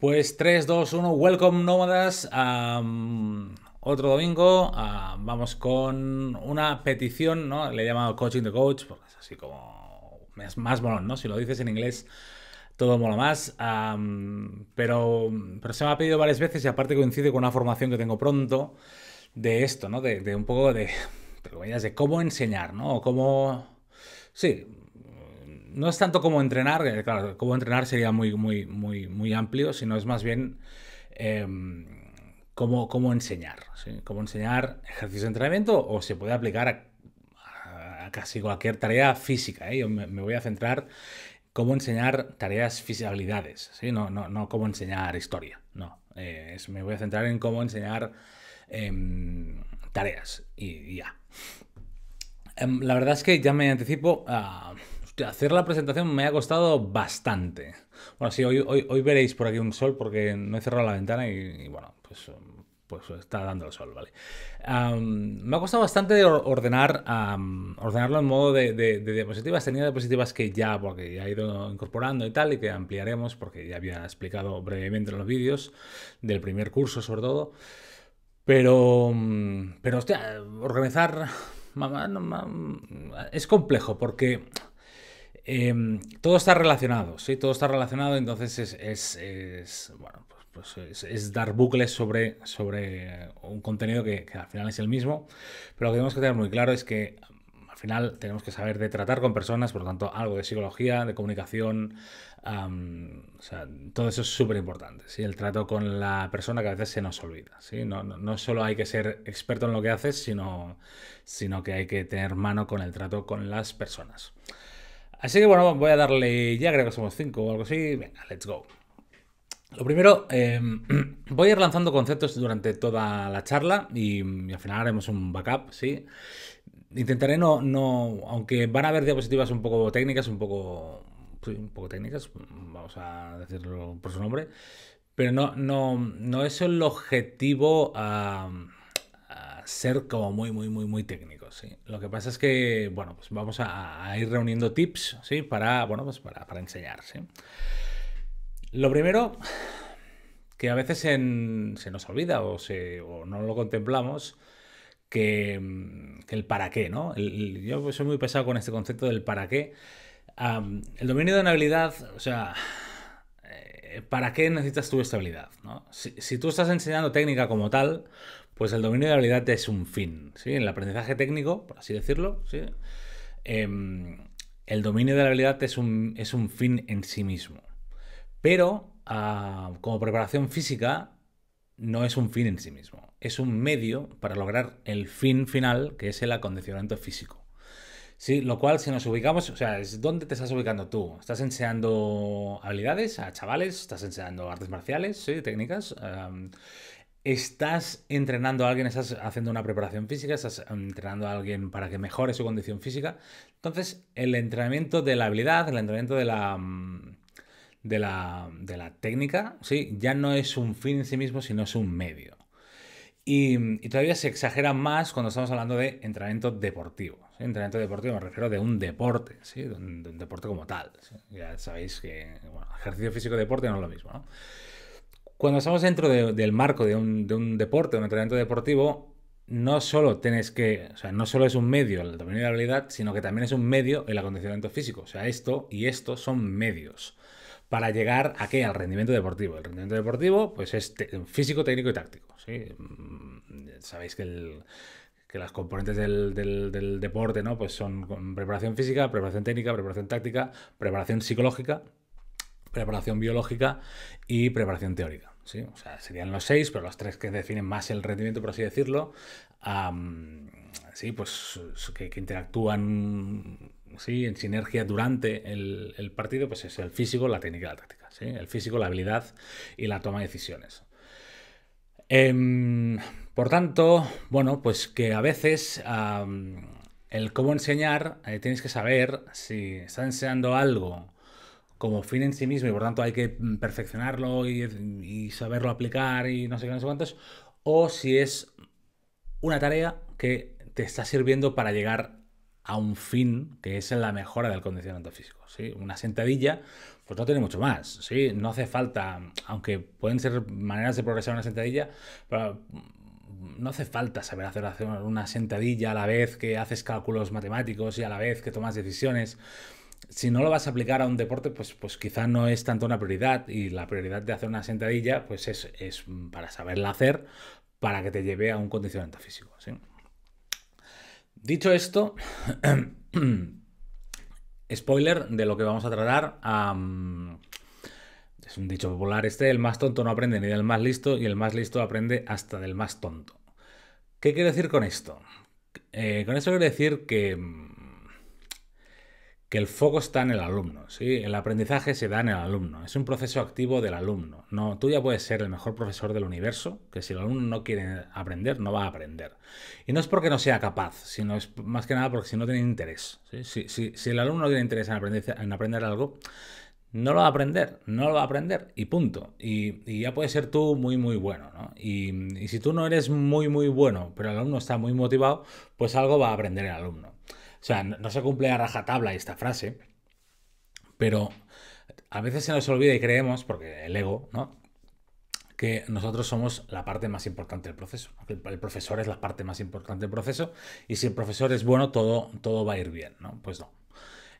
Pues 3, 2, 1, welcome nómadas a otro domingo. vamos con una petición, ¿no? Le he llamado Coaching the Coach, porque es así como es más molón, ¿no? Si lo dices en inglés, todo mola más. pero, pero se me ha pedido varias veces y aparte coincide con una formación que tengo pronto de esto, ¿no? De, un poco de, de, cómo enseñar, ¿no? O cómo... Sí, no es tanto como entrenar, eh, claro, como entrenar sería muy, muy, muy, muy amplio, sino es más bien em, cómo, enseñar, cómo enseñar ejercicio de entrenamiento o se puede aplicar a, casi cualquier tarea física. ¿eh? Yo me, voy a centrar cómo enseñar tareas, habilidades, no, cómo enseñar historia, no. Eh, me voy a centrar en cómo enseñar em, tareas y, ya. Em, la verdad es que ya me anticipo, a hacer la presentación me ha costado bastante. Bueno, sí, hoy, veréis por aquí un sol porque no he cerrado la ventana y, bueno, pues, pues está dando el sol, ¿vale? me ha costado bastante ordenar, ordenarlo en modo de, diapositivas. Tenía diapositivas que ya, porque ya he ido incorporando y tal, y que ampliaremos, porque ya había explicado brevemente en los vídeos del primer curso, sobre todo. Pero, pero hostia, organizar es complejo porque Em, todo está relacionado, ¿sí? Todo está relacionado, entonces es, es, pues, pues dar bucles sobre, sobre un contenido que, al final es el mismo, pero lo que tenemos que tener muy claro es que al final tenemos que saber de tratar con personas, por lo tanto, algo de psicología, de comunicación, todo eso es súper importante, ¿sí? El trato con la persona que a veces se nos olvida, ¿sí? No, solo hay que ser experto en lo que haces, sino que hay que tener mano con el trato con las personas. Así que bueno, voy a darle, ya creo que somos cinco o algo así, venga, let's go. Lo primero, em, voy a ir lanzando conceptos durante toda la charla y, al final haremos un backup, ¿sí? Intentaré no, no, aunque van a haber diapositivas un poco técnicas, un poco, un poco técnicas, vamos a decirlo por su nombre, pero no, no, no es el objetivo ser como muy, muy, muy, muy técnico. Lo que pasa es que, bueno, pues vamos a, ir reuniendo tips, ¿sí? Para, bueno, pues para, enseñar, ¿sí? Lo primero que a veces se nos olvida o, no lo contemplamos, que, mm, el para qué, ¿no? yo soy muy pesado con este concepto del para qué. el dominio de una habilidad, o sea, eh, ¿para qué necesitas tu estabilidad? ¿no? si, tú estás enseñando técnica como tal, pues el dominio de la habilidad es un fin. ¿sí? En el aprendizaje técnico, por así decirlo, em, el dominio de la habilidad es un, es un fin en sí mismo. Pero ah, como preparación física no es un fin en sí mismo. Es un medio para lograr el fin final, que es el acondicionamiento físico. Sí, lo cual si nos ubicamos, o sea, dónde te estás ubicando tú. ¿Estás enseñando habilidades a chavales? ¿Estás enseñando artes marciales? Sí, técnicas. Em, estás entrenando a alguien, estás haciendo una preparación física, estás entrenando a alguien para que mejore su condición física. Entonces, el entrenamiento de la habilidad, el entrenamiento de la, mm, de la, técnica, ¿sí? ya no es un fin en sí mismo, sino es un medio. Y, todavía se exagera más cuando estamos hablando de entrenamiento deportivo. Entrenamiento deportivo me refiero de un deporte, ¿sí? un, deporte como tal. Ya sabéis que ejercicio físico y deporte no es lo mismo. ¿no? Cuando estamos dentro del marco de un, deporte, de un entrenamiento deportivo, no solo tienes que, o sea, no solo es un medio el dominio de la habilidad, sino que también es un medio el acondicionamiento físico. O sea, esto y esto son medios para llegar a qué? Al rendimiento deportivo. El rendimiento deportivo, pues es físico, técnico y táctico. Mm, sabéis que, las componentes del, del, deporte, ¿no? Pues son preparación física, preparación técnica, preparación táctica, preparación psicológica, preparación biológica y preparación teórica serían los seis, pero los tres que definen más el rendimiento, por así decirlo, pues que, interactúan sí, en sinergia durante el, partido, pues es el físico, la técnica y la táctica, el físico, la habilidad y la toma de decisiones. Em, por tanto, bueno, pues que a veces el cómo enseñar, eh, tienes que saber si estás enseñando algo como fin en sí mismo y por tanto hay que mm, perfeccionarlo y, saberlo aplicar y no sé qué, no sé cuántos, o si es una tarea que te está sirviendo para llegar a un fin que es la mejora del condicionamiento físico. ¿sí? Una sentadilla, pues no tiene mucho más. ¿sí? No hace falta, aunque pueden ser maneras de progresar una sentadilla, pero mm, no hace falta saber hacer una sentadilla a la vez que haces cálculos matemáticos y a la vez que tomas decisiones si no lo vas a aplicar a un deporte, pues, pues no es tanto una prioridad y la prioridad de hacer una sentadilla, pues es, para saberla hacer, para que te lleve a un condicionamiento físico. Dicho esto, spoiler de lo que vamos a tratar. es un dicho popular este, el más tonto no aprende ni del más listo y el más listo aprende hasta del más tonto. ¿Qué quiero decir con esto? Eh, con eso quiero decir que que el foco está en el alumno, ¿sí? El aprendizaje se da en el alumno, es un proceso activo del alumno. No, tú ya puedes ser el mejor profesor del universo, que si el alumno no quiere aprender, no va a aprender. Y no es porque no sea capaz, sino es más que nada porque si no tiene interés. Si, el alumno no tiene interés en aprender, en aprender algo, no lo va a aprender, no lo va a aprender y punto. Y, ya puedes ser tú muy, muy bueno. ¿no? Y, y si tú no eres muy, muy bueno, pero el alumno está muy motivado, pues algo va a aprender el alumno. O sea, no se cumple a rajatabla esta frase, pero a veces se nos olvida y creemos, porque el ego, ¿no? que nosotros somos la parte más importante del proceso. El profesor es la parte más importante del proceso y si el profesor es bueno, todo, todo va a ir bien, ¿no? Pues no.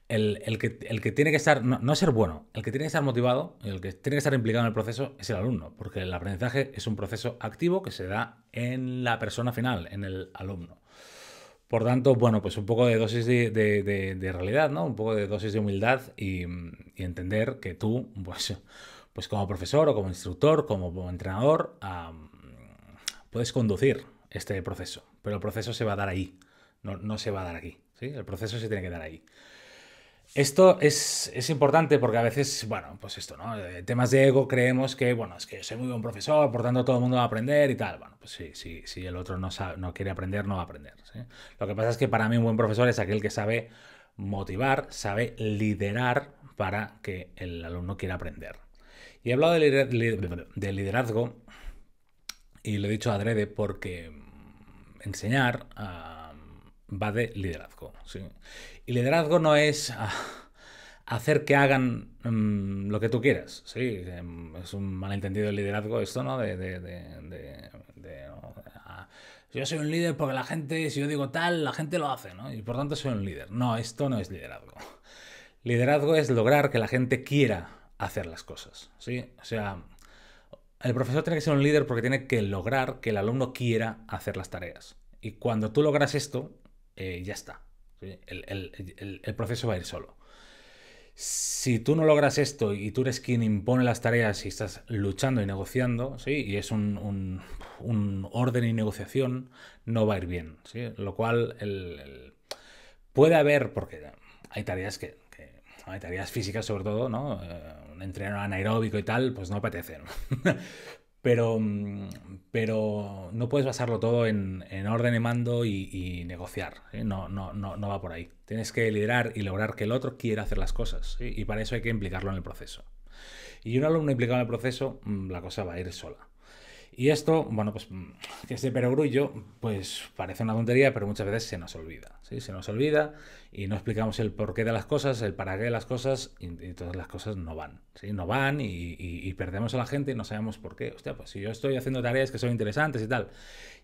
El, que, el que, tiene que estar, no, no, ser bueno, el que tiene que estar motivado, el que tiene que estar implicado en el proceso es el alumno, porque el aprendizaje es un proceso activo que se da en la persona final, en el alumno. Por tanto, bueno, pues un poco de dosis de, realidad, ¿no? Un poco de dosis de humildad y, entender que tú, pues, pues como profesor o como instructor, como entrenador, puedes conducir este proceso, pero el proceso se va a dar ahí, no, se va a dar aquí, ¿sí? El proceso se tiene que dar ahí. Esto es, importante porque a veces, bueno, pues esto, ¿no? Eh, temas de ego creemos que, bueno, es que yo soy muy buen profesor, por tanto todo el mundo va a aprender y tal. Bueno, pues sí, sí, si el otro no, quiere aprender, no va a aprender. Lo que pasa es que para mí un buen profesor es aquel que sabe motivar, sabe liderar para que el alumno quiera aprender. Y he hablado de liderazgo y lo he dicho adrede porque enseñar a va de liderazgo. Y liderazgo no es ah, hacer que hagan mm, lo que tú quieras. Em, es un malentendido el liderazgo esto, ¿no? De, ah, yo soy un líder porque la gente, si yo digo tal, la gente lo hace, Y por tanto soy un líder. No, esto no es liderazgo. Liderazgo es lograr que la gente quiera hacer las cosas, ¿sí? O sea, el profesor tiene que ser un líder porque tiene que lograr que el alumno quiera hacer las tareas. Y cuando tú logras esto, eh, ya está. El, proceso va a ir solo. Si tú no logras esto y tú eres quien impone las tareas y estás luchando y negociando, ¿sí? y es un, orden y negociación, no va a ir bien. ¿sí? Lo cual puede haber, porque hay tareas que, hay tareas físicas sobre todo, ¿no? Eh, entrenar anaeróbico y tal, pues no apetece Pero, mm, pero no puedes basarlo todo en, orden de mando y, negociar. ¿eh? No, no, no, no, va por ahí. Tienes que liderar y lograr que el otro quiera hacer las cosas. Y para eso hay que implicarlo en el proceso. Y un alumno implicado en el proceso, mm, la cosa va a ir sola. Y esto, bueno, pues mm, que este perogrullo, pues parece una tontería, pero muchas veces se nos olvida. Se nos olvida y no explicamos el porqué de las cosas, el para qué de las cosas, y, todas las cosas no van. ¿sí? No van y, perdemos a la gente y no sabemos por qué. Hostia, pues si yo estoy haciendo tareas que son interesantes y tal,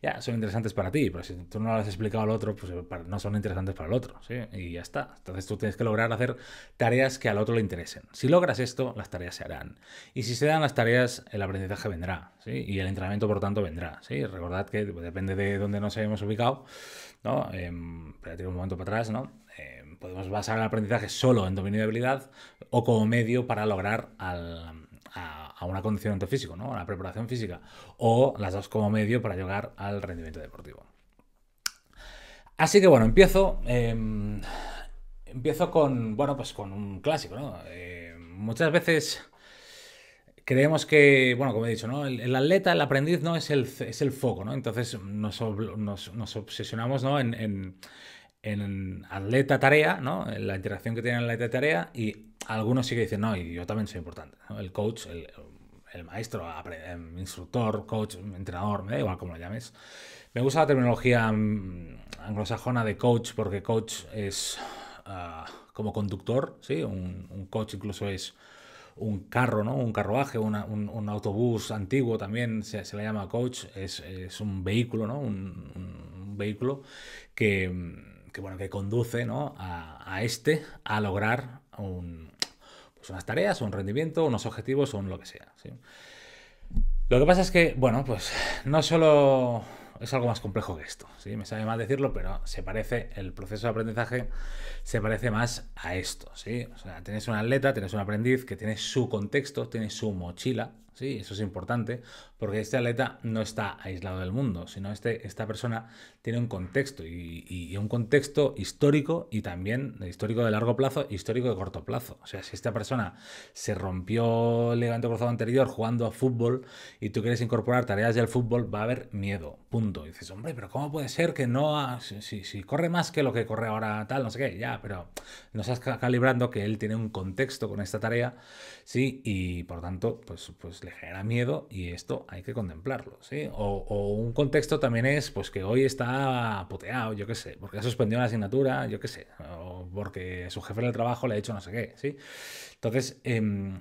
ya, son interesantes para ti, pero si tú no las has explicado al otro, pues no son interesantes para el otro, ¿sí? Y ya está. Entonces tú tienes que lograr hacer tareas que al otro le interesen. Si logras esto, las tareas se harán. Y si se dan las tareas, el aprendizaje vendrá, ¿sí? Y el entrenamiento, por tanto, vendrá, ¿sí? Recordad que depende de dónde nos hayamos ubicado, ¿no? Eh, un momento para atrás, ¿no? Em, podemos basar el aprendizaje solo en dominio de habilidad o como medio para lograr a, a, un acondicionamiento físico, ¿no? la preparación física, o las dos como medio para llegar al rendimiento deportivo. Así que bueno, empiezo. Em, empiezo con. Bueno, pues con un clásico, ¿no? Em, muchas veces creemos que, bueno, como he dicho, ¿no? El, atleta, el aprendiz, ¿no? Es el, es el foco, ¿no? Entonces nos, obsesionamos, en, en atleta tarea, ¿no? En la interacción que tiene el atleta tarea y algunos sí que dicen, no, y yo también soy importante, El coach, el, maestro, em, instructor, coach, entrenador, me da igual como lo llames. Me gusta la terminología mm, anglosajona de coach porque coach es ah, como conductor, ¿sí? Un, coach incluso es un carro, ¿no? Un carruaje, un, un, autobús antiguo también se, se le llama coach, es, es, un vehículo, ¿no? un vehículo que mm, que, bueno, que conduce a, este a lograr pues unas tareas, un rendimiento, unos objetivos o un lo que sea. Lo que pasa es que, bueno, pues no solo es algo más complejo que esto, ¿sí? me sabe mal decirlo, pero se parece, el proceso de aprendizaje se parece más a esto. ¿sí? O sea, tienes un atleta, tienes un aprendiz que tiene su contexto, tiene su mochila, ¿sí? eso es importante, porque este atleta no está aislado del mundo, sino este, esta persona tiene un contexto y, un contexto histórico y también histórico de largo plazo, histórico de corto plazo. O sea, si esta persona se rompió el ligamento cruzado anterior jugando a fútbol y tú quieres incorporar tareas del fútbol, va a haber miedo, punto. dices, hombre, pero ¿cómo puede ser que no, ha, si, corre más que lo que corre ahora tal, no sé qué, ya, pero no estás calibrando que él tiene un contexto con esta tarea, sí, y por tanto, pues, pues le genera miedo y esto hay que contemplarlo, ¿sí? O, un contexto también es, pues que hoy está puteado, yo qué sé, porque ha suspendido la asignatura, yo qué sé, o porque su jefe del trabajo le ha hecho no sé qué, ¿sí? Entonces, em,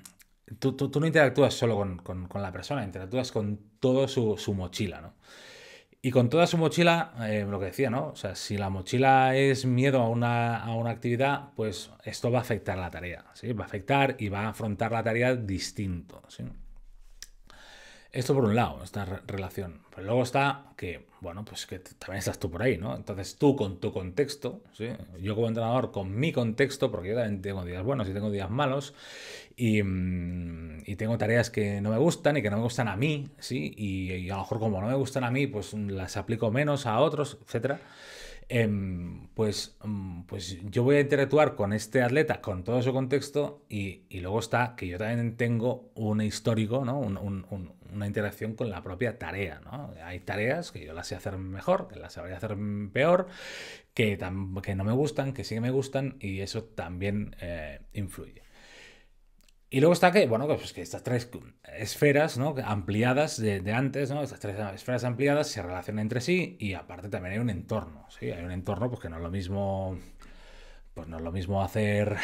tú, no interactúas solo con, la persona, interactúas con toda su, mochila, ¿no? Y con toda su mochila, em, lo que decía, ¿no? O sea, si la mochila es miedo a una, actividad, pues esto va a afectar la tarea, ¿sí? Va a afectar y va a afrontar la tarea distinto, ¿sí? Esto por un lado, esta relación. Pero luego está que, bueno, pues que también estás tú por ahí, ¿no? Entonces tú con tu contexto, ¿sí? yo como entrenador con mi contexto, porque yo también tengo días buenos y tengo días malos, y, mm, tengo tareas que no me gustan y que no me gustan a mí, ¿sí? Y, a lo mejor como no me gustan a mí, pues las aplico menos a otros, etcétera. Em, pues, mm, pues yo voy a interactuar con este atleta, con todo su contexto, y, luego está que yo también tengo un histórico, ¿no? un, un, una interacción con la propia tarea. ¿no? Hay tareas que yo las sé hacer mejor, que las sabría hacer peor, que, que no me gustan, que sí que me gustan, y eso también eh, influye. Y luego está que, bueno, pues que estas tres esferas ¿no? ampliadas de, antes, ¿no? estas tres esferas ampliadas se relacionan entre sí y aparte también hay un entorno. ¿sí? Hay un entorno pues que no es lo mismo pues no es lo mismo hacer.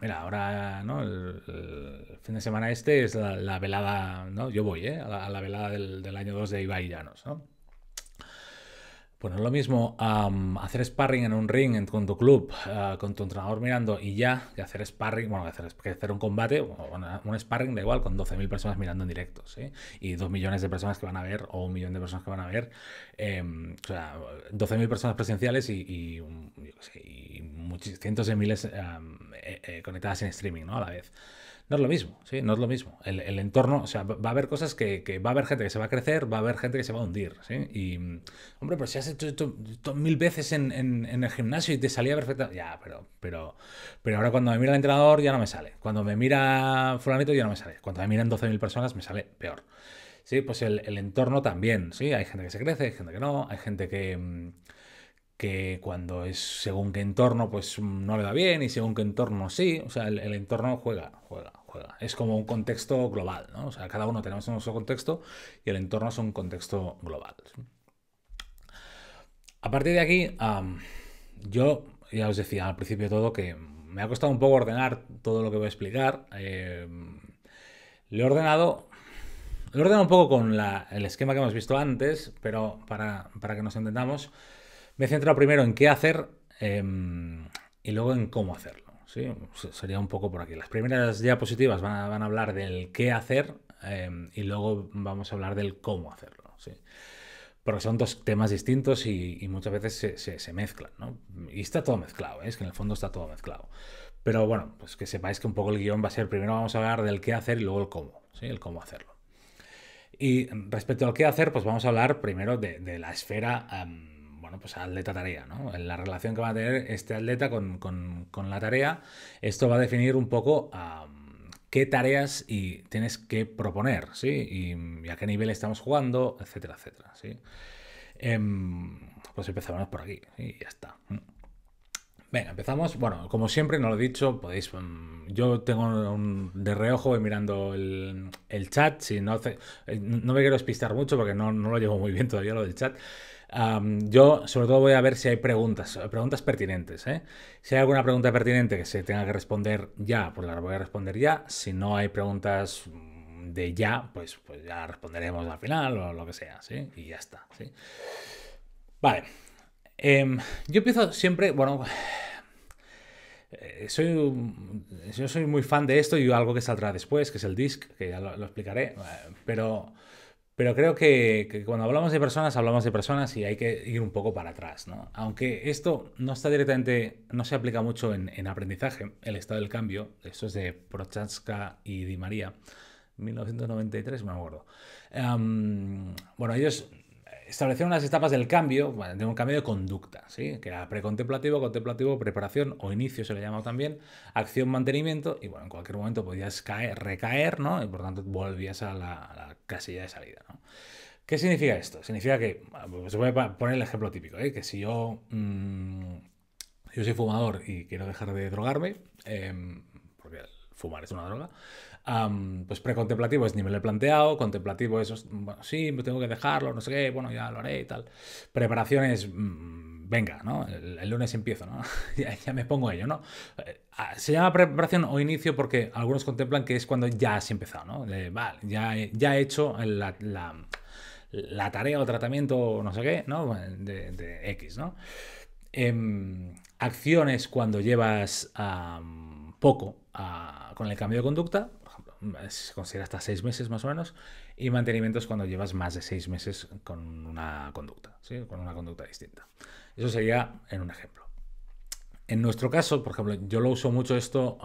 mira, ahora, ¿no? El, fin de semana este es la, velada, ¿no? Yo voy, ¿eh? A la, velada del, del año 2 de Ibai Llanos, ¿no? Bueno, pues lo mismo hacer sparring en un ring con tu club, ah, con tu entrenador mirando y ya, que hacer sparring, bueno, que hacer, un combate, un sparring da igual, con 12.000 personas mirando en directo, ¿sí? Y 2 millones de personas que van a ver, o un millón de personas que van a ver, em, o sea, 12.000 personas presenciales y, cientos de miles eh, eh, conectadas en streaming, ¿no? A la vez. No es lo mismo, ¿sí? No es lo mismo. El, entorno, o sea, va a haber cosas que, va a haber gente que se va a crecer, va a haber gente que se va a hundir, ¿sí? Y, hombre, pero si has hecho esto, mil veces en, el gimnasio y te salía perfecto, ya, pero, pero, pero ahora cuando me mira el entrenador ya no me sale. Cuando me mira fulanito ya no me sale. Cuando me miran 12.000 personas me sale peor. Sí, pues el, el entorno también, ¿sí? Hay gente que se crece, hay gente que no, hay gente que... Mm, que cuando es según qué entorno, pues mm, no le va bien, y según qué entorno sí, o sea, el, entorno juega, juega, juega. Es como un contexto global, ¿no? O sea, cada uno tenemos nuestro contexto y el entorno es un contexto global. A partir de aquí, yo ya os decía al principio todo que me ha costado un poco ordenar todo lo que voy a explicar. Eh, lo he ordenado lo ordenado un poco con el esquema que hemos visto antes, pero para, para que nos entendamos, me he centrado primero en qué hacer em, y luego en cómo hacerlo. ¿sí? Sería un poco por aquí. Las primeras diapositivas van a, hablar del qué hacer em, y luego vamos a hablar del cómo hacerlo. Porque son dos temas distintos y, muchas veces se, mezclan. Y está todo mezclado, ¿eh? es que en el fondo está todo mezclado. Pero bueno, pues que sepáis que un poco el guión va a ser primero vamos a hablar del qué hacer y luego el cómo, el cómo hacerlo. Y respecto al qué hacer, pues vamos a hablar primero de, la esfera... Em, pues atleta-tarea, ¿no? La relación que va a tener este atleta con, la tarea, esto va a definir un poco a qué tareas y tienes que proponer, ¿sí? Y, a qué nivel estamos jugando, etcétera, etcétera, ¿sí? Em, pues empezamos por aquí y ya está. Venga, empezamos. Bueno, como siempre, no lo he dicho, podéis. Em, yo tengo un, de reojo mirando el, chat. Si no, eh, no me quiero despistar mucho porque no, no, lo llevo muy bien todavía lo del chat yo sobre todo voy a ver si hay preguntas, preguntas pertinentes. ¿eh? Si hay alguna pregunta pertinente que se tenga que responder ya, pues la voy a responder ya. Si no hay preguntas de ya, pues, pues ya responderemos al final o lo que sea, ¿sí? Y ya está, Vale. Em, yo empiezo siempre, bueno, eh, soy, yo soy muy fan de esto y algo que saldrá después, que es el disc, que ya lo explicaré, eh, pero pero creo que, cuando hablamos de personas, hablamos de personas y hay que ir un poco para atrás, Aunque esto no está directamente, no se aplica mucho en, aprendizaje, el estado del cambio, esto es de Prochaska y Di María, 1993, me acuerdo. Em, bueno, ellos establecer unas etapas del cambio, de un cambio de conducta, ¿sí? que era precontemplativo, contemplativo, preparación o inicio se le llama también, acción, mantenimiento, y bueno, en cualquier momento podías caer, recaer, ¿no? Y por tanto volvías a la, casilla de salida, ¿Qué significa esto? Significa que, se puede poner el ejemplo típico, ¿eh? que si yo, mm, yo soy fumador y quiero dejar de drogarme, em, porque fumar es una droga, pues pues precontemplativo es nivel planteado, contemplativo es, bueno, sí, pues tengo que dejarlo, no sé qué, bueno, ya lo haré y tal. preparaciones, mm, venga, ¿no? El, lunes empiezo, ¿no? ya, me pongo ello, ¿no? Eh, ah, se llama preparación o inicio porque algunos contemplan que es cuando ya has empezado, ¿no? vale, ya, ya he hecho la, tarea o tratamiento, no sé qué, ¿no? De, X, ¿no? Em, acciones cuando llevas poco ah, con el cambio de conducta considera hasta seis meses más o menos, y mantenimiento es cuando llevas más de seis meses con una conducta, con una conducta distinta. Eso sería en un ejemplo. En nuestro caso, por ejemplo, yo lo uso mucho esto,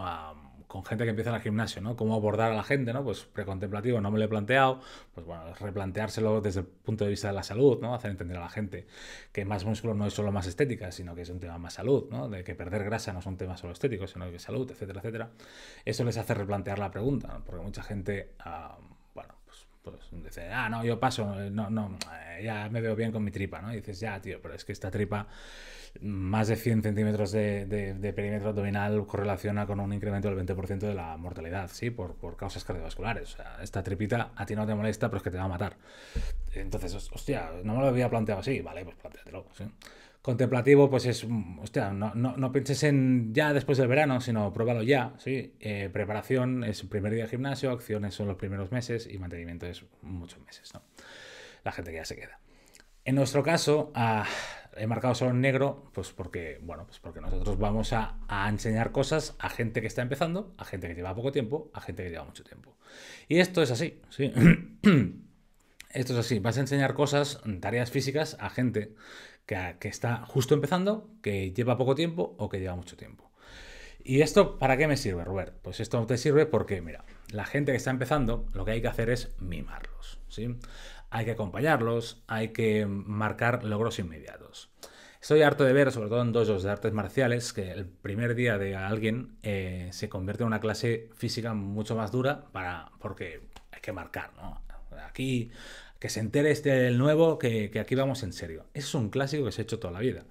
con gente que empieza en el gimnasio, ¿no? Cómo abordar a la gente, ¿no? Pues precontemplativo, no me lo he planteado, pues bueno, replanteárselo desde el punto de vista de la salud, ¿no? Hacer entender a la gente que más músculo no es solo más estética, sino que es un tema más salud, ¿no? De que perder grasa no es un tema solo estético, sino que es salud, etcétera, etcétera. Eso les hace replantear la pregunta, ¿no? porque mucha gente... Ah, bueno, pues, pues dice, ah, no, yo paso, no, no, ya me veo bien con mi tripa, ¿no? Y dices, ya, tío, pero es que esta tripa más de 100 centímetros de, de, perímetro abdominal correlaciona con un incremento del 20% de la mortalidad, ¿sí? Por, por causas cardiovasculares. O sea, esta tripita a ti no te molesta, pero es que te va a matar. Entonces, hostia, no me lo había planteado así. Vale, pues planteatelo, ¿sí? contemplativo, pues es, mm, hostia, no, no, pienses en ya después del verano, sino pruébalo ya, ¿sí? Eh, preparación es primer día de gimnasio, acciones son los primeros meses y mantenimiento es muchos meses, ¿no? La gente que ya se queda. En nuestro caso, a... Ah, he marcado solo en negro, pues porque, bueno, pues porque nosotros vamos a, enseñar cosas a gente que está empezando, a gente que lleva poco tiempo, a gente que lleva mucho tiempo. Y esto es así, sí. esto es así, vas a enseñar cosas, tareas físicas a gente que, está justo empezando, que lleva poco tiempo o que lleva mucho tiempo. ¿Y esto para qué me sirve, Robert? Pues esto te sirve porque, mira, la gente que está empezando, lo que hay que hacer es mimarlos, hay que acompañarlos, hay que marcar logros inmediatos. Estoy harto de ver, sobre todo en dojos de artes marciales, que el primer día de alguien eh, se convierte en una clase física mucho más dura para, porque hay que marcar, ¿no? Aquí, que se entere este del nuevo, que, aquí vamos en serio. Es un clásico que se ha hecho toda la vida.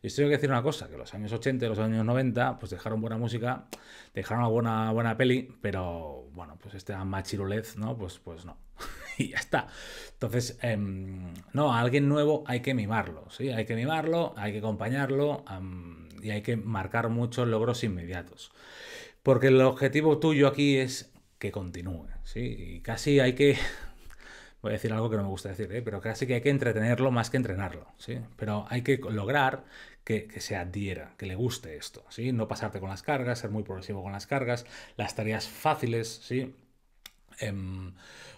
Y os tengo que decir una cosa, que los años 80 y los años 90, pues dejaron buena música, dejaron alguna buena peli, pero bueno, pues esta machirulez, ¿no? Pues, pues no. y ya está. Entonces, em, no, a alguien nuevo hay que mimarlo, ¿sí? Hay que mimarlo, hay que acompañarlo y hay que marcar muchos logros inmediatos. Porque el objetivo tuyo aquí es que continúe, ¿sí? Y casi hay que... Voy a decir algo que no me gusta decir, ¿eh? pero casi que hay que entretenerlo más que entrenarlo, ¿sí? Pero hay que lograr que, que, se adhiera, que le guste esto, ¿sí? No pasarte con las cargas, ser muy progresivo con las cargas, las tareas fáciles, ¿sí? Em,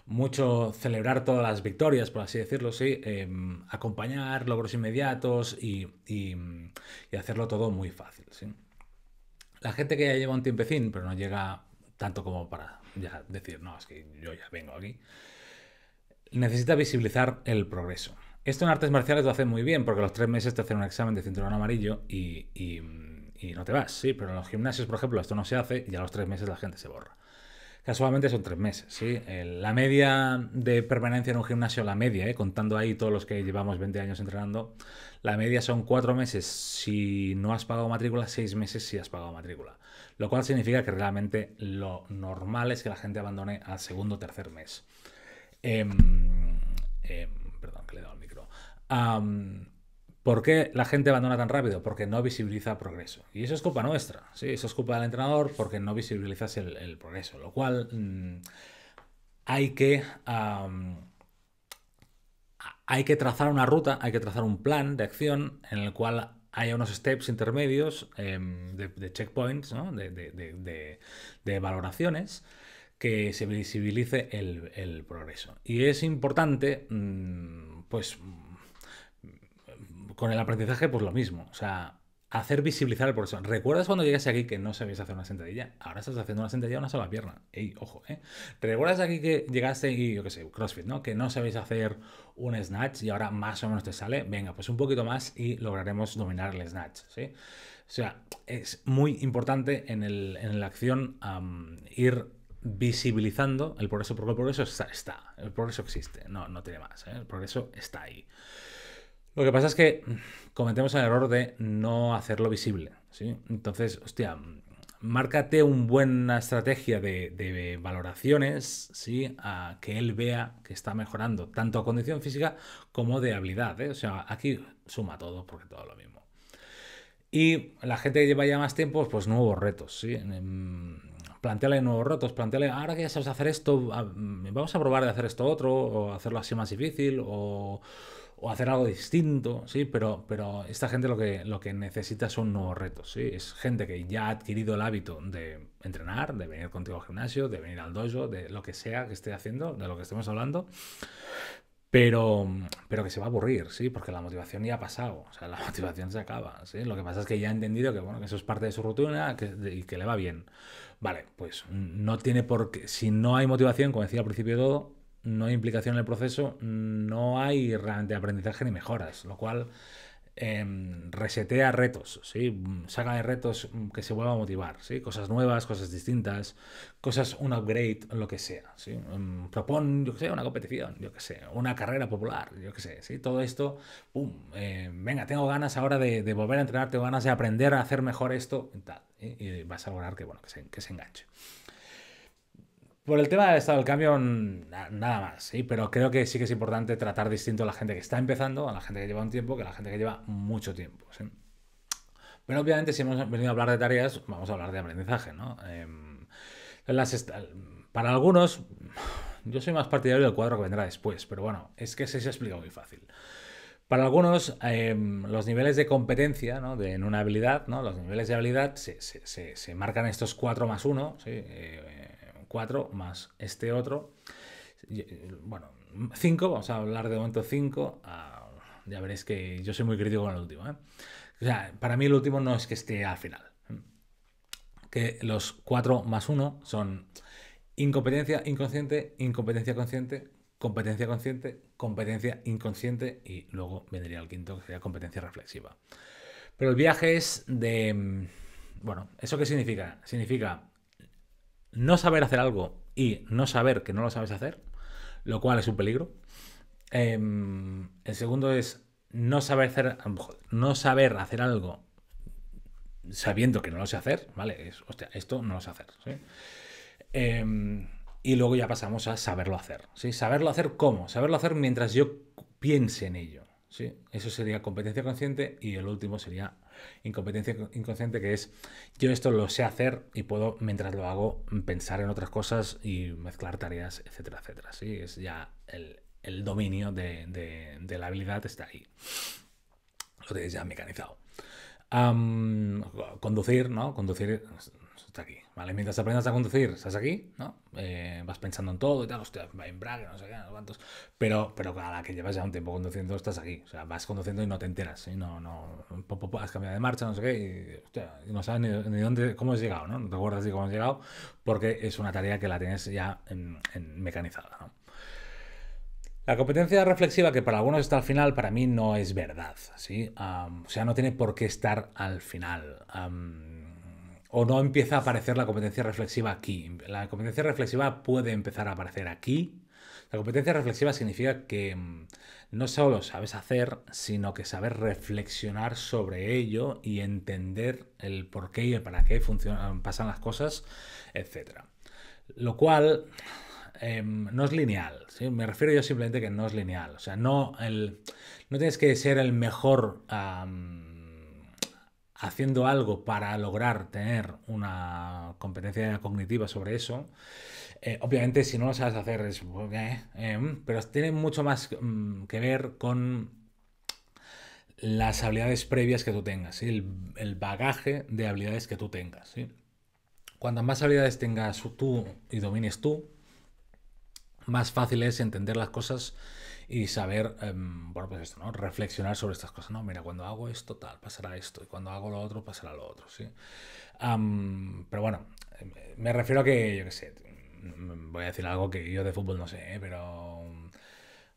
mucho celebrar todas las victorias, por así decirlo, sí, em, acompañar logros inmediatos y, hacerlo todo muy fácil. La gente que ya lleva un tiempecín, pero no llega tanto como para ya decir, no, es que yo ya vengo aquí, necesita visibilizar el progreso. Esto en artes marciales lo hace muy bien, porque a los tres meses te hacen un examen de cinturón amarillo y, y no te vas, sí, pero en los gimnasios, por ejemplo, esto no se hace y a los tres meses la gente se borra. Casualmente son tres meses, ¿sí? Eh, la media de permanencia en un gimnasio, la media, eh, contando ahí todos los que llevamos 20 años entrenando, la media son cuatro meses si no has pagado matrícula, seis meses si has pagado matrícula. Lo cual significa que realmente lo normal es que la gente abandone al segundo o tercer mes. Em, em, perdón, que le he dado el micro. ¿Por qué la gente abandona tan rápido? Porque no visibiliza progreso. Y eso es culpa nuestra, ¿sí? Eso es culpa del entrenador porque no visibilizas el, progreso. Lo cual mm, hay que... hay que trazar una ruta, hay que trazar un plan de acción en el cual haya unos steps intermedios em, de, checkpoints, de, valoraciones, que se visibilice el, progreso. Y es importante, mm, pues con el aprendizaje, pues lo mismo. O sea, hacer visibilizar el proceso. ¿Recuerdas cuando llegaste aquí que no sabías hacer una sentadilla? Ahora estás haciendo una sentadilla a una sola pierna. Ey, ojo, ¿eh? ¿Recuerdas aquí que llegaste y, yo qué sé, CrossFit, ¿no? Que no sabéis hacer un snatch y ahora más o menos te sale. Venga, pues un poquito más y lograremos dominar el snatch, O sea, es muy importante en, la acción ir visibilizando el progreso, porque el progreso está, el progreso existe, no, no tiene más, ¿eh? el progreso está ahí. Lo que pasa es que cometemos el error de no hacerlo visible. ¿sí? Entonces, hostia, márcate una buena estrategia de, valoraciones, ¿sí? A que él vea que está mejorando, tanto a condición física como de habilidad. ¿eh? O sea, aquí suma todo, porque todo lo mismo. Y la gente que lleva ya más tiempo, pues nuevos retos, ¿sí? Planteale nuevos retos, planteale, ahora que ya sabes hacer esto, ah, mm, vamos a probar de hacer esto otro, o hacerlo así más difícil, o o hacer algo distinto, ¿sí? Pero, pero esta gente lo que, lo que necesita son nuevos retos, ¿sí? Es gente que ya ha adquirido el hábito de entrenar, de venir contigo al gimnasio, de venir al dojo, de lo que sea que esté haciendo, de lo que estemos hablando, pero, pero que se va a aburrir, ¿sí? Porque la motivación ya ha pasado, o sea, la motivación se acaba, ¿sí? Lo que pasa es que ya ha entendido que, bueno, que eso es parte de su rutina y que le va bien. Vale, pues no tiene por qué, si no hay motivación, como decía al principio de todo, no hay implicación en el proceso, no hay realmente aprendizaje ni mejoras, lo cual em, resetea retos, ¿sí? saca de retos que se vuelva a motivar, ¿sí? cosas nuevas, cosas distintas, cosas, un upgrade, lo que sea. ¿sí? Em, propon, yo sé, una competición, yo sé, una carrera popular, yo que sé. ¿sí? Todo esto, em, venga, tengo ganas ahora de, volver a entrenar, tengo ganas de aprender a hacer mejor esto y tal. Y vas a lograr que, bueno, que se, que se enganche. Por el tema del estado del cambio, nada más, ¿sí? Pero creo que sí que es importante tratar distinto a la gente que está empezando, a la gente que lleva un tiempo, que a la gente que lleva mucho tiempo, Pero obviamente si hemos venido a hablar de tareas, vamos a hablar de aprendizaje, ¿no? Em, para algunos, yo soy más partidario del cuadro que vendrá después, pero bueno, es que se, explica muy fácil. Para algunos, em, los niveles de competencia en una habilidad, los niveles de habilidad se, marcan estos 4 más 1, ¿sí? Eh, 4 más este otro. Eh, bueno, 5, vamos a hablar de momento 5. Ah, ya veréis que yo soy muy crítico con el último. ¿eh? para mí el último no es que esté al final. Que los 4 más 1 son incompetencia inconsciente, incompetencia consciente, competencia consciente, competencia inconsciente y luego vendría el quinto que sería competencia reflexiva. Pero el viaje es de... Mm, bueno, ¿eso qué significa? Significa no saber hacer algo y no saber que no lo sabes hacer, lo cual es un peligro. Em, el segundo es no saber hacer, no saber hacer algo sabiendo que no lo sé hacer, ¿vale? esto no lo sé hacer, em, y luego ya pasamos a saberlo hacer, ¿sí? Saberlo hacer cómo, saberlo hacer mientras yo piense en ello, ¿sí? Eso sería competencia consciente y el último sería incompetencia inconsciente que es yo esto lo sé hacer y puedo, mientras lo hago, pensar en otras cosas y mezclar tareas, etcétera, etcétera. Sí, es ya el, el dominio de, la habilidad está ahí. Lo tenéis ya mecanizado. conducir, ¿no? Conducir está aquí. Mientras aprendas a conducir, estás aquí, ¿no? Eh, vas pensando en todo y tal, hostia, en no sé qué, no cuántos. Pero, pero a que llevas ya un tiempo conduciendo, estás aquí. O sea, vas conduciendo y no te enteras, No, has cambiado de marcha, no sé qué, y, no sabes ni, dónde, cómo has llegado, ¿no? No te acuerdas de cómo has llegado, porque es una tarea que la tienes ya mecanizada, La competencia reflexiva, que para algunos está al final, para mí no es verdad. ¿sí? o sea, no tiene por qué estar al final o no empieza a aparecer la competencia reflexiva aquí. La competencia reflexiva puede empezar a aparecer aquí. La competencia reflexiva significa que mm, no solo sabes hacer, sino que sabes reflexionar sobre ello y entender el por qué y el para qué funcionan, pasan las cosas, etc. Lo cual em, no es lineal. Me refiero yo simplemente que no es lineal. O sea, no, el, no tienes que ser el mejor haciendo algo para lograr tener una competencia cognitiva sobre eso, eh, obviamente si no lo sabes hacer es... Em, pero tiene mucho más mm, que ver con las habilidades previas que tú tengas, el, bagaje de habilidades que tú tengas. ¿sí? Cuantas más habilidades tengas tú y domines tú, más fácil es entender las cosas y saber, em, bueno, pues esto, ¿no? Reflexionar sobre estas cosas. No, mira, cuando hago esto, tal, pasará esto, y cuando hago lo otro, pasará lo otro, ¿sí? pero bueno, em, me refiero a que, yo qué sé, mm, voy a decir algo que yo de fútbol no sé, ¿eh? pero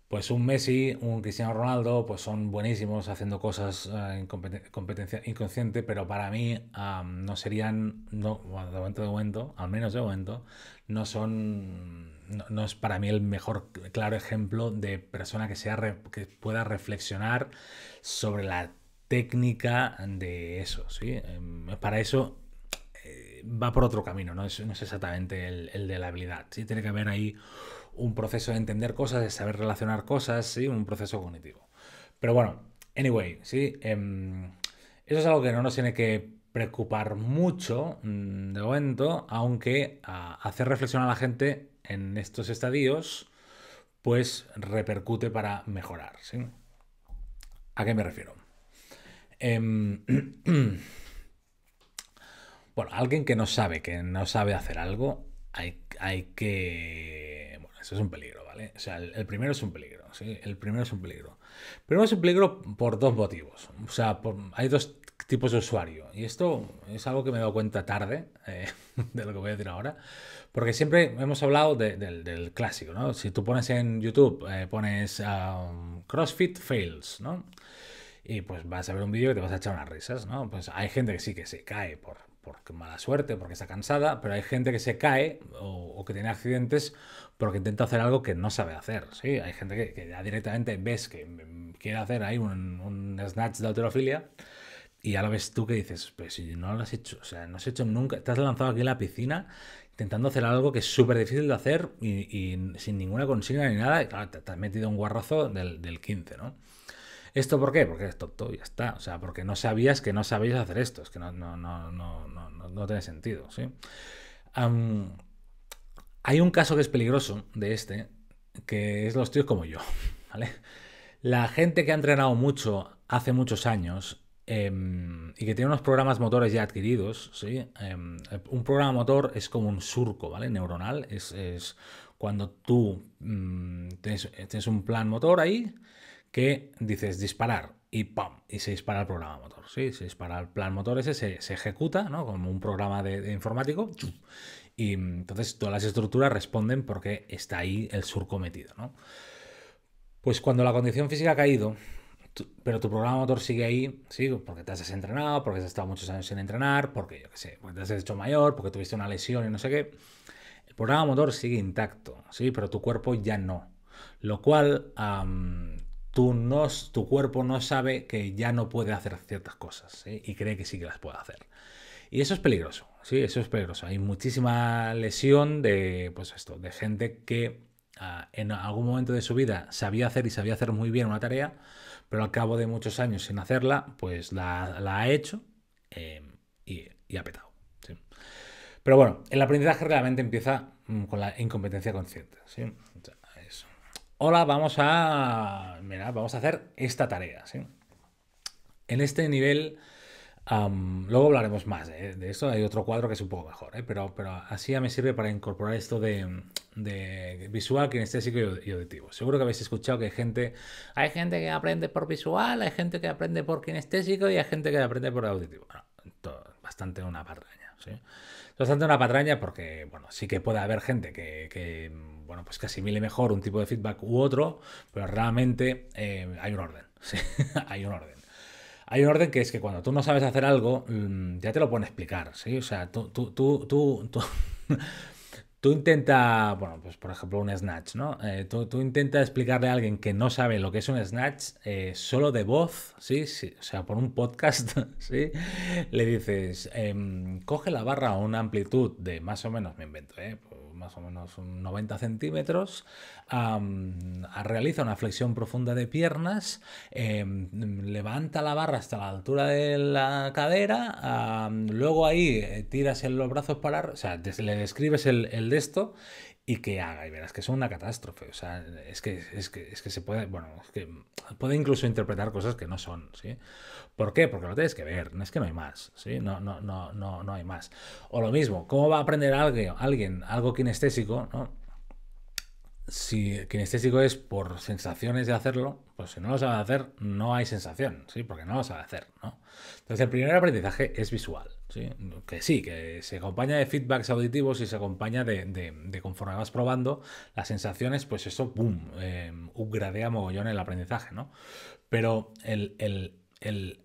pues un Messi, un Cristiano Ronaldo, pues son buenísimos haciendo cosas eh, en competencia inconsciente, pero para mí no serían, no, de momento, de momento, al menos de momento, no son no, es para mí el mejor claro ejemplo de persona que, sea que pueda reflexionar sobre la técnica de eso, ¿sí? Em, para eso eh, va por otro camino, no es, exactamente el, de la habilidad, ¿sí? Tiene que haber ahí un proceso de entender cosas, de saber relacionar cosas, ¿sí? Un proceso cognitivo. Pero bueno, anyway, ¿sí? Em, eso es algo que no nos tiene que preocupar mucho mm, de momento, aunque ah, hacer reflexionar a la gente en estos estadios, pues repercute para mejorar. ¿A qué me refiero? Em, bueno, alguien que no sabe, que no sabe hacer algo, hay, que... Bueno, eso es un peligro, ¿vale? O sea, el, primero es un peligro, ¿sí? El primero es un peligro. pero es un peligro por dos motivos. O sea, hay dos tipos de usuario. Y esto es algo que me he dado cuenta tarde eh, de lo que voy a decir ahora. Porque siempre hemos hablado del clásico, ¿no? Si tú pones en YouTube, eh, pones um, CrossFit Fails, ¿no? Y pues vas a ver un vídeo que te vas a echar unas risas, ¿no? Pues hay gente que sí que se cae por, por mala suerte, porque está cansada, pero hay gente que se cae o, que tiene accidentes porque intenta hacer algo que no sabe hacer, ¿sí? Hay gente que, ya directamente ves que mm, quiere hacer ahí un, snatch de autofilia y ya lo ves tú que dices, pues si no lo has hecho, o sea, no has hecho nunca, te has lanzado aquí a la piscina intentando hacer algo que es súper difícil de hacer y, sin ninguna consigna ni nada, claro, te, has metido un guarrazo del, 15, ¿no? ¿Esto por qué? Porque esto todo ya está. O sea, porque no sabías que no sabéis hacer esto. Es que no, no, tiene sentido, ¿sí? hay un caso que es peligroso de este, que es los tíos como yo, ¿vale? La gente que ha entrenado mucho hace muchos años Em, y que tiene unos programas motores ya adquiridos, ¿sí? Em, un programa motor es como un surco, ¿vale? Neuronal, es, cuando tú mm, tienes, un plan motor ahí que dices disparar y ¡pam! Y se dispara el programa motor, ¿sí? Se dispara el plan motor ese, se, ejecuta, Como un programa de, informático y mm, entonces todas las estructuras responden porque está ahí el surco metido, Pues cuando la condición física ha caído, pero tu programa motor sigue ahí, sí, porque te has entrenado, porque has estado muchos años sin entrenar, porque yo sé, pues te has hecho mayor, porque tuviste una lesión y no sé qué. El programa motor sigue intacto, sí, pero tu cuerpo ya no. Lo cual tú no, tu cuerpo no sabe que ya no puede hacer ciertas cosas y cree que sí que las puede hacer. Y eso es peligroso, sí, eso es peligroso. Hay muchísima lesión de, pues esto, de gente que ah, en algún momento de su vida sabía hacer y sabía hacer muy bien una tarea, pero al cabo de muchos años sin hacerla, pues la, ha hecho em, y, ha petado. Pero bueno, el aprendizaje realmente empieza mm, con la incompetencia consciente. Hola, vamos a, vamos a hacer esta tarea. En este nivel luego hablaremos más eh, de esto. Hay otro cuadro que es un poco mejor, eh, pero, así ya me sirve para incorporar esto de, visual, kinestésico y, auditivo. Seguro que habéis escuchado que hay gente, hay gente que aprende por visual, hay gente que aprende por kinestésico y hay gente que aprende por auditivo. bastante una patraña. Bastante una patraña porque, bueno, sí que puede haber gente que, bueno, pues asimile mejor un tipo de feedback u otro, pero realmente eh, hay un orden. hay un orden. Hay un orden que es que cuando tú no sabes hacer algo, mm, ya te lo pueden explicar, ¿sí? O sea, tú, tú, tú, tú, tú, intenta, bueno, pues por ejemplo un snatch, ¿no? Eh, tú, intenta explicarle a alguien que no sabe lo que es un snatch eh, solo de voz, ¿sí? O sea, por un podcast, ¿sí? Le dices, em, coge la barra a una amplitud de más o menos, me invento, ¿eh? más o menos 90 centímetros, ah, realiza una flexión profunda de piernas, em, levanta la barra hasta la altura de la cadera, luego ahí eh, tiras en los brazos para, o sea, le describes el, de esto y que haga, y verás que es una catástrofe. O sea, es que, es que, es que se puede, bueno, que puede incluso interpretar cosas que no son, ¿sí? ¿Por qué? Porque lo tienes que ver, no es que no hay más, ¿sí? No, no, no, no, no hay más. O lo mismo, ¿cómo va a aprender alguien, alguien algo kinestésico, si kinestésico es por sensaciones de hacerlo, pues si no lo sabe hacer, no hay sensación, ¿sí? Porque no lo sabe hacer, Entonces, el primer aprendizaje es visual, ¿sí? Que sí, que se acompaña de feedbacks auditivos y se acompaña de, conforme vas probando las sensaciones, pues eso, ¡boom!, eh, upgradea mogollón el aprendizaje, ¿no? Pero el, el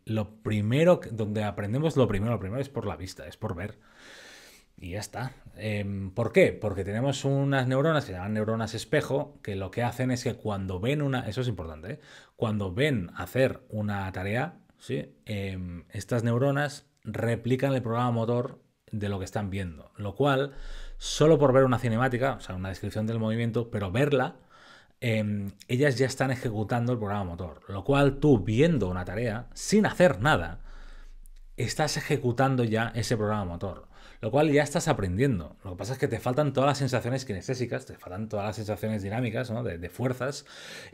lo primero, donde aprendemos lo primero, lo primero es por la vista, es por ver. Y ya está. Em, ¿Por qué? Porque tenemos unas neuronas que se llaman neuronas espejo, que lo que hacen es que cuando ven una, eso es importante, ¿eh? cuando ven hacer una tarea, ¿sí? Em, estas neuronas replican el programa motor de lo que están viendo, lo cual, solo por ver una cinemática, o sea, una descripción del movimiento, pero verla, Em, ellas ya están ejecutando el programa motor. Lo cual tú viendo una tarea sin hacer nada, estás ejecutando ya ese programa motor lo cual ya estás aprendiendo. Lo que pasa es que te faltan todas las sensaciones kinestésicas, te faltan todas las sensaciones dinámicas, de, fuerzas,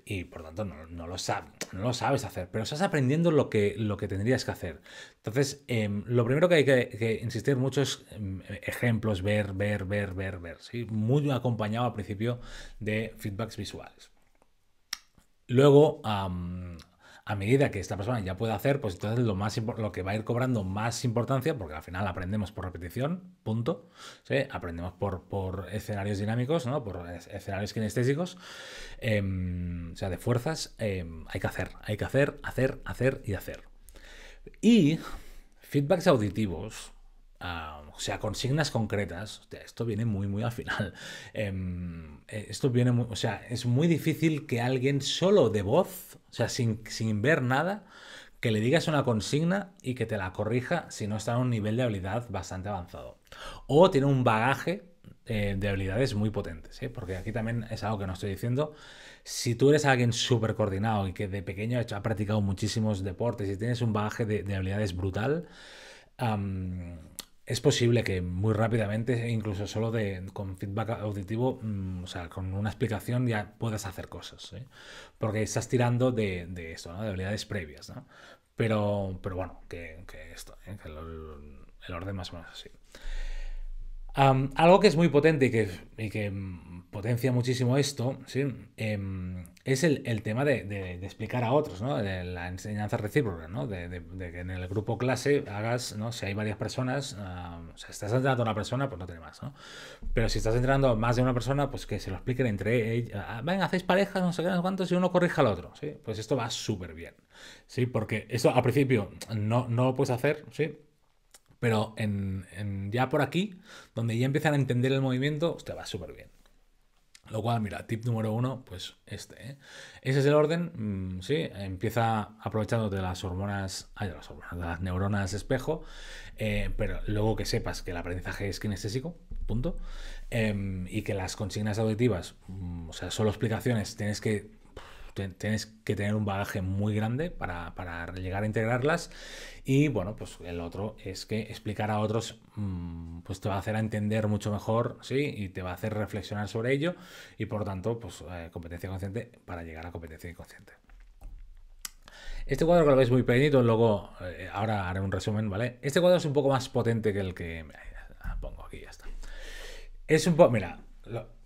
y por tanto no, lo sabes, no lo sabes hacer, pero estás aprendiendo lo que, lo que tendrías que hacer. Entonces, em, lo primero que hay que, insistir mucho es em, ejemplos, ver, ver, ver, ver, ver, ¿sí? muy acompañado al principio de feedbacks visuales. Luego, a medida que esta persona ya pueda hacer, pues entonces lo, más, lo que va a ir cobrando más importancia, porque al final aprendemos por repetición, punto, aprendemos por, escenarios dinámicos, ¿no? por escenarios kinestésicos, em, o sea, de fuerzas, em, hay que hacer, hay que hacer, hacer, hacer y hacer. Y feedbacks auditivos, o sea, consignas concretas. esto viene muy, muy al final. Em, eh, esto viene muy, O sea, es muy difícil que alguien solo de voz, o sea, sin, ver nada, que le digas una consigna y que te la corrija si no está en un nivel de habilidad bastante avanzado. O tiene un bagaje eh, de habilidades muy potentes, ¿eh? porque aquí también es algo que no estoy diciendo. Si tú eres alguien súper coordinado y que de pequeño ha practicado muchísimos deportes y tienes un bagaje de, habilidades brutal, es posible que muy rápidamente, e incluso solo con feedback auditivo, mm, o sea, con una explicación ya puedas hacer cosas, ¿eh? porque estás tirando de, esto, de habilidades previas. ¿no? Pero, pero bueno, que, esto, el, ¿eh? el orden más o menos así algo que es muy potente y que, mm, potencia muchísimo esto, em, es el, tema de, explicar a otros, De la enseñanza recíproca, De, que en el grupo clase hagas, ¿no? Si hay varias personas, estás entrenando a una persona, pues no tiene más, Pero si estás entrenando más de una persona, pues que se lo expliquen entre ellos. Venga, hacéis parejas, no sé qué, no sé cuántos, y uno corrija al otro, Pues esto va súper bien, ¿sí? Porque eso al principio no, lo puedes hacer, ¿sí? Pero en, ya por aquí, donde ya empiezan a entender el movimiento, te va súper bien. Lo cual, mira, tip número uno, pues este. ¿eh? Ese es el orden, mm, sí, empieza aprovechándote de las hormonas, ay, de las hormonas, de las neuronas espejo, eh, pero luego que sepas que el aprendizaje es kinestésico, punto, em, y que las consignas auditivas, mm, o sea, solo explicaciones, tienes que tienes que tener un bagaje muy grande para, llegar a integrarlas. Y bueno, pues el otro es que explicar a otros, mm, pues te va a hacer a entender mucho mejor, sí, y te va a hacer reflexionar sobre ello. Y por tanto, pues eh, competencia consciente para llegar a competencia inconsciente. Este cuadro que lo veis muy pequeñito, luego eh, ahora haré un resumen, ¿vale? Este cuadro es un poco más potente que el que eh, pongo aquí, ya está. Es un poco, mira,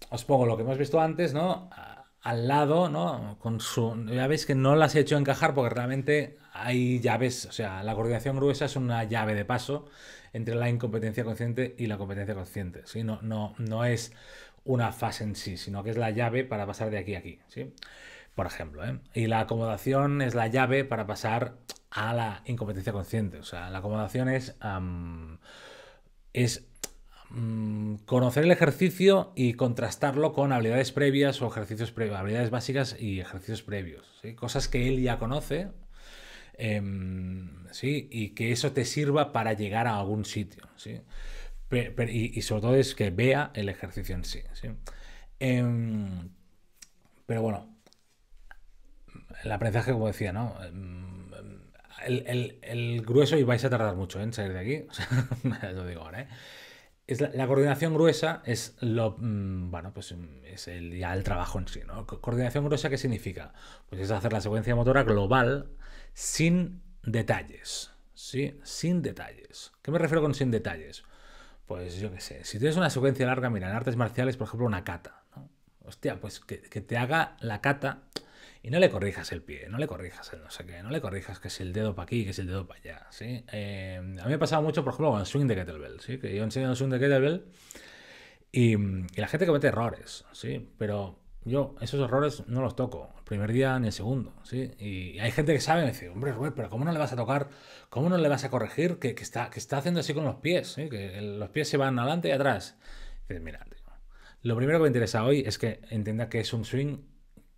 os pongo lo que hemos visto antes, ¿no? Ah, al lado, ¿no? Con su. Ya veis que no las he hecho encajar porque realmente hay llaves. O sea, la coordinación gruesa es una llave de paso entre la incompetencia consciente y la competencia consciente. ¿sí? No, no, no es una fase en sí, sino que es la llave para pasar de aquí a aquí. ¿sí? Por ejemplo. ¿eh? Y la acomodación es la llave para pasar a la incompetencia consciente. O sea, la acomodación es. es Mm, conocer el ejercicio y contrastarlo con habilidades previas o ejercicios previos, habilidades básicas y ejercicios previos, cosas que él ya conoce, em, ¿sí? y que eso te sirva para llegar a algún sitio, ¿sí? y, sobre todo es que vea el ejercicio en sí, em, pero bueno, el aprendizaje, como decía, ¿no? Em, el, grueso y vais a tardar mucho en salir de aquí, lo digo ¿eh? es la, coordinación gruesa es lo mm, bueno pues mm, es el, ya el trabajo en sí no coordinación gruesa qué significa pues es hacer la secuencia motora global sin detalles sí sin detalles qué me refiero con sin detalles pues yo qué sé si tienes una secuencia larga mira en artes marciales por ejemplo una cata no hostia pues que, que te haga la cata y no le corrijas el pie, no le corrijas el no sé qué, no le corrijas que es el dedo para aquí, que es el dedo para allá, ¿sí? Eh, a mí me ha pasado mucho, por ejemplo, con el swing de kettlebell, ¿sí? Que yo enseño el swing de kettlebell y, la gente comete errores, ¿sí? Pero yo esos errores no los toco, el primer día ni el segundo, ¿sí? Y hay gente que sabe y me dice, hombre, Rubén, pero ¿cómo no le vas a tocar, cómo no le vas a corregir que, está, que está haciendo así con los pies, ¿sí? Que los pies se van adelante y atrás. mira, lo primero que me interesa hoy es que entienda que es un swing,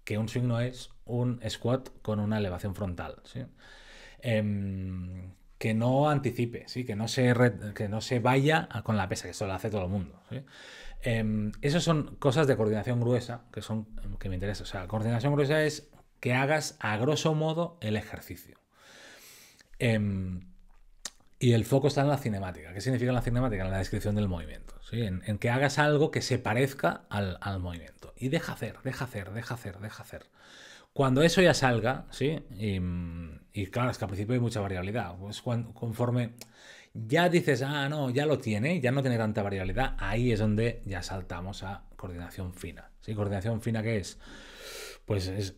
que un swing no es un squat con una elevación frontal. Em, que no anticipe, que, no se que no se vaya con la pesa, que eso lo hace todo el mundo. Em, esas son cosas de coordinación gruesa que, son, que me interesan. O sea, coordinación gruesa es que hagas a grosso modo el ejercicio. Em, y el foco está en la cinemática. ¿Qué significa la cinemática? En la descripción del movimiento. En, que hagas algo que se parezca al, movimiento. Y deja hacer, deja hacer, deja hacer, deja hacer. Cuando eso ya salga, ¿sí? Mm, y, claro, es que al principio hay mucha variabilidad. Pues cuando, conforme ya dices, ah, no, ya lo tiene, ya no tiene tanta variabilidad, ahí es donde ya saltamos a coordinación fina. ¿Sí? ¿Coordinación fina qué es? Pues es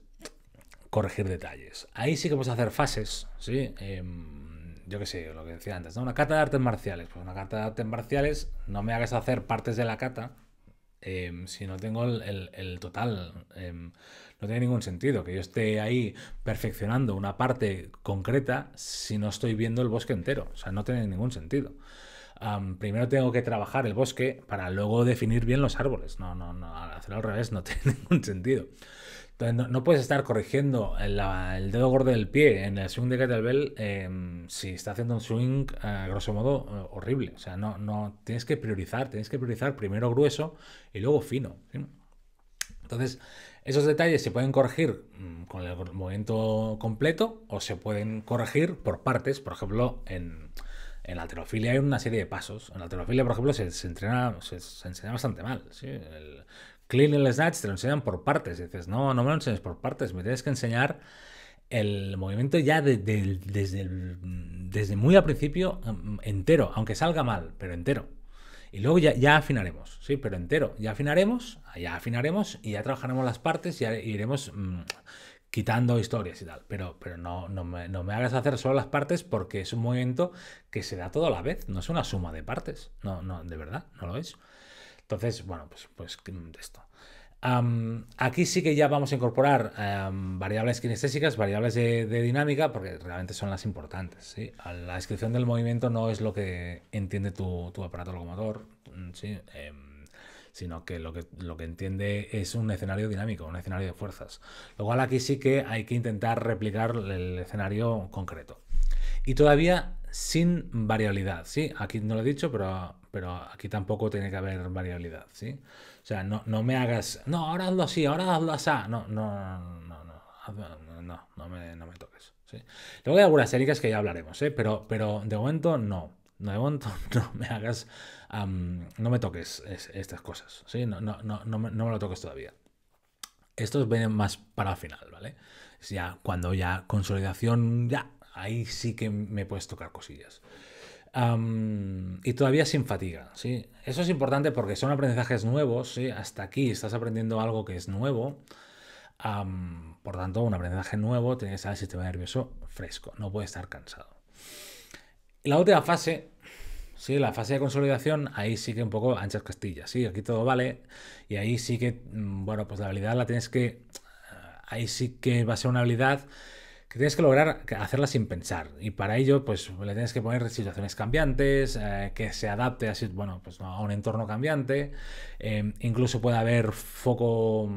corregir detalles. Ahí sí que puedes hacer fases, ¿sí? Em, yo qué sé, lo que decía antes, Una cata de artes marciales. Pues una cata de artes marciales, no me hagas hacer partes de la cata Em, si no tengo el, total. Em, no tiene ningún sentido que yo esté ahí perfeccionando una parte concreta si no estoy viendo el bosque entero. O sea, no tiene ningún sentido. primero tengo que trabajar el bosque para luego definir bien los árboles. No, no, no, hacerlo al revés no tiene ningún sentido. No, puedes estar corrigiendo el, dedo gordo del pie en el swing de kettlebell eh, si está haciendo un swing, a grosso modo, eh, horrible. O sea, no, no, tienes que priorizar, tienes que priorizar primero grueso y luego fino. Entonces, esos detalles se pueden corregir mm, con el movimiento completo o se pueden corregir por partes. Por ejemplo, en, la terofilia hay una serie de pasos. En la terofilia por ejemplo, se, se, enseña bastante mal. Clean el snatch te lo enseñan por partes. dices, no, no me lo enseñes por partes, me tienes que enseñar el movimiento ya desde, desde muy al principio em, entero, aunque salga mal, pero entero. Y luego ya, afinaremos, sí, pero entero. Ya afinaremos, ya afinaremos y ya trabajaremos las partes y iremos mm, quitando historias y tal. Pero, pero no, no me, no, me, hagas hacer solo las partes porque es un movimiento que se da todo a la vez, no es una suma de partes. No, no, de verdad, no lo es. Entonces, bueno, pues, pues esto. aquí sí que ya vamos a incorporar variables kinestésicas, variables de, dinámica, porque realmente son las importantes. ¿sí? La descripción del movimiento no es lo que entiende tu, aparato locomotor, em, sino que lo, que lo que entiende es un escenario dinámico, un escenario de fuerzas. Lo cual aquí sí que hay que intentar replicar el escenario concreto. Y todavía sin variabilidad. ¿sí? Aquí no lo he dicho, pero pero aquí tampoco tiene que haber variabilidad, ¿sí? O sea, no, no me hagas, no, ahora hazlo así, ahora hazlo así, no, no, no, no, no, no, no, me, no me toques, ¿sí? Luego hay algunas técnicas que ya hablaremos, ¿eh? Pero, pero de momento no, de momento no me hagas, no me toques estas cosas, ¿sí? No, no, no, no, me, lo toques todavía. Estos vienen más para el final, ¿vale? cuando ya consolidación, ya, ahí sí que me puedes tocar cosillas y todavía sin fatiga, ¿sí? Eso es importante porque son aprendizajes nuevos, ¿sí? Hasta aquí estás aprendiendo algo que es nuevo. por tanto, un aprendizaje nuevo tiene al sistema nervioso fresco, no puede estar cansado. La última fase, ¿sí? La fase de consolidación, ahí sí que un poco anchas castillas, ¿sí? Aquí todo vale y ahí sí que, mm, bueno, pues la habilidad la tienes que... Ahí sí que va a ser una habilidad que tienes que lograr hacerla sin pensar. Y para ello, pues le tienes que poner situaciones cambiantes, eh, que se adapte a, bueno, pues, a un entorno cambiante. Em, incluso puede haber foco,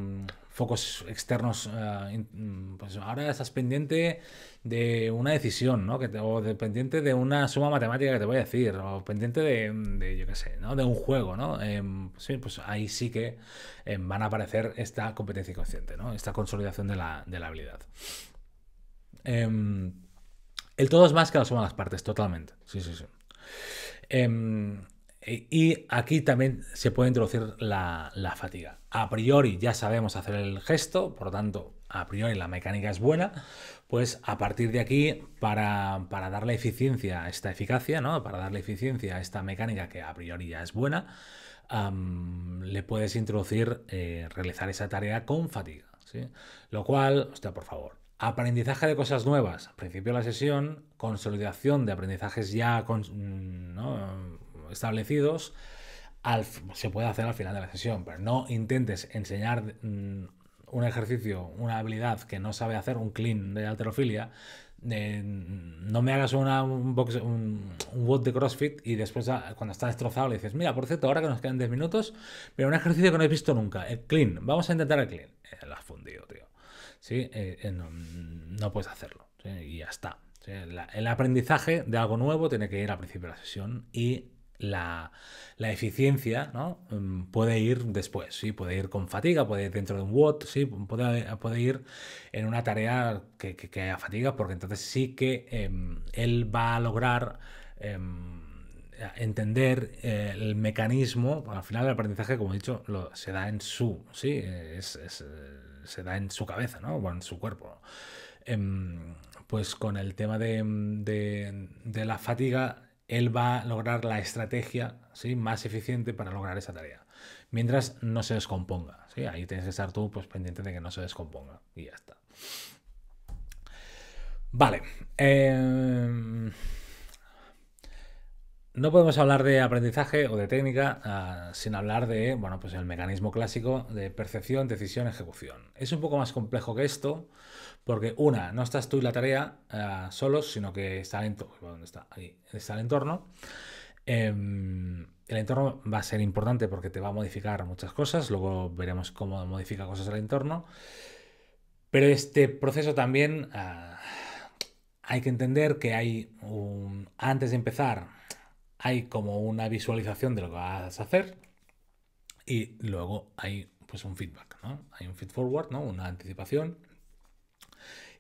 focos externos. Eh, mm, pues ahora estás pendiente de una decisión, ¿no? Que o pendiente de una suma matemática que te voy a decir, o pendiente de, de yo sé, De un juego, ¿no? Em, pues, ahí sí que em, van a aparecer esta competencia inconsciente, ¿no? Esta consolidación de la, de la habilidad. Em, el todo es más que la suma de las partes, totalmente. Em, y aquí también se puede introducir la, fatiga. A priori ya sabemos hacer el gesto, por lo tanto, a priori la mecánica es buena. Pues a partir de aquí, para, darle eficiencia a esta eficacia, ¿no? para darle eficiencia a esta mecánica que a priori ya es buena, le puedes introducir eh, realizar esa tarea con fatiga. Lo cual, hostia, por favor, Aprendizaje de cosas nuevas, al principio de la sesión, consolidación de aprendizajes ya mm, establecidos, se puede hacer al final de la sesión, pero no intentes enseñar mm, un ejercicio, una habilidad que no sabe hacer, un clean de alterofilia, mm, no me hagas una, un, box, un, bot de CrossFit y después ah, cuando está destrozado le dices, mira, por cierto, ahora que nos quedan 10 minutos, mira, un ejercicio que no he visto nunca, el clean, vamos a intentar el clean. Eh, la has fundido, tío. ¿sí? Eh, eh, no, puedes hacerlo. Y ya está. el aprendizaje de algo nuevo tiene que ir al principio de la sesión y la, eficiencia ¿no? Mm, puede ir después, ¿sí? puede ir con fatiga, puede ir dentro de un WOT, ¿sí? puede, ir en una tarea que, que, haya fatiga, porque entonces sí que em, él va a lograr em, entender eh, el mecanismo, al final el aprendizaje, como he dicho, lo, se da en su, ¿sí? es, se da en su cabeza, ¿no? O en su cuerpo. Em, pues con el tema de, la fatiga, él va a lograr la estrategia ¿sí? más eficiente para lograr esa tarea. Mientras no se descomponga. ¿sí? Ahí tienes que estar tú pues, pendiente de que no se descomponga. Y ya está. Vale. Em, no podemos hablar de aprendizaje o de técnica ah, sin hablar de, bueno, pues el mecanismo clásico de percepción, decisión, ejecución. Es un poco más complejo que esto, porque una, no estás tú y la tarea ah, solo, solos, sino que está lento, ¿dónde está? Ahí, está el entorno. Em, el entorno va a ser importante porque te va a modificar muchas cosas, luego veremos cómo modifica cosas el entorno. Pero este proceso también ah, hay que entender que hay un, antes de empezar hay como una visualización de lo que vas a hacer y luego hay pues un feedback, ¿no? Hay un feed forward, ¿no? Una anticipación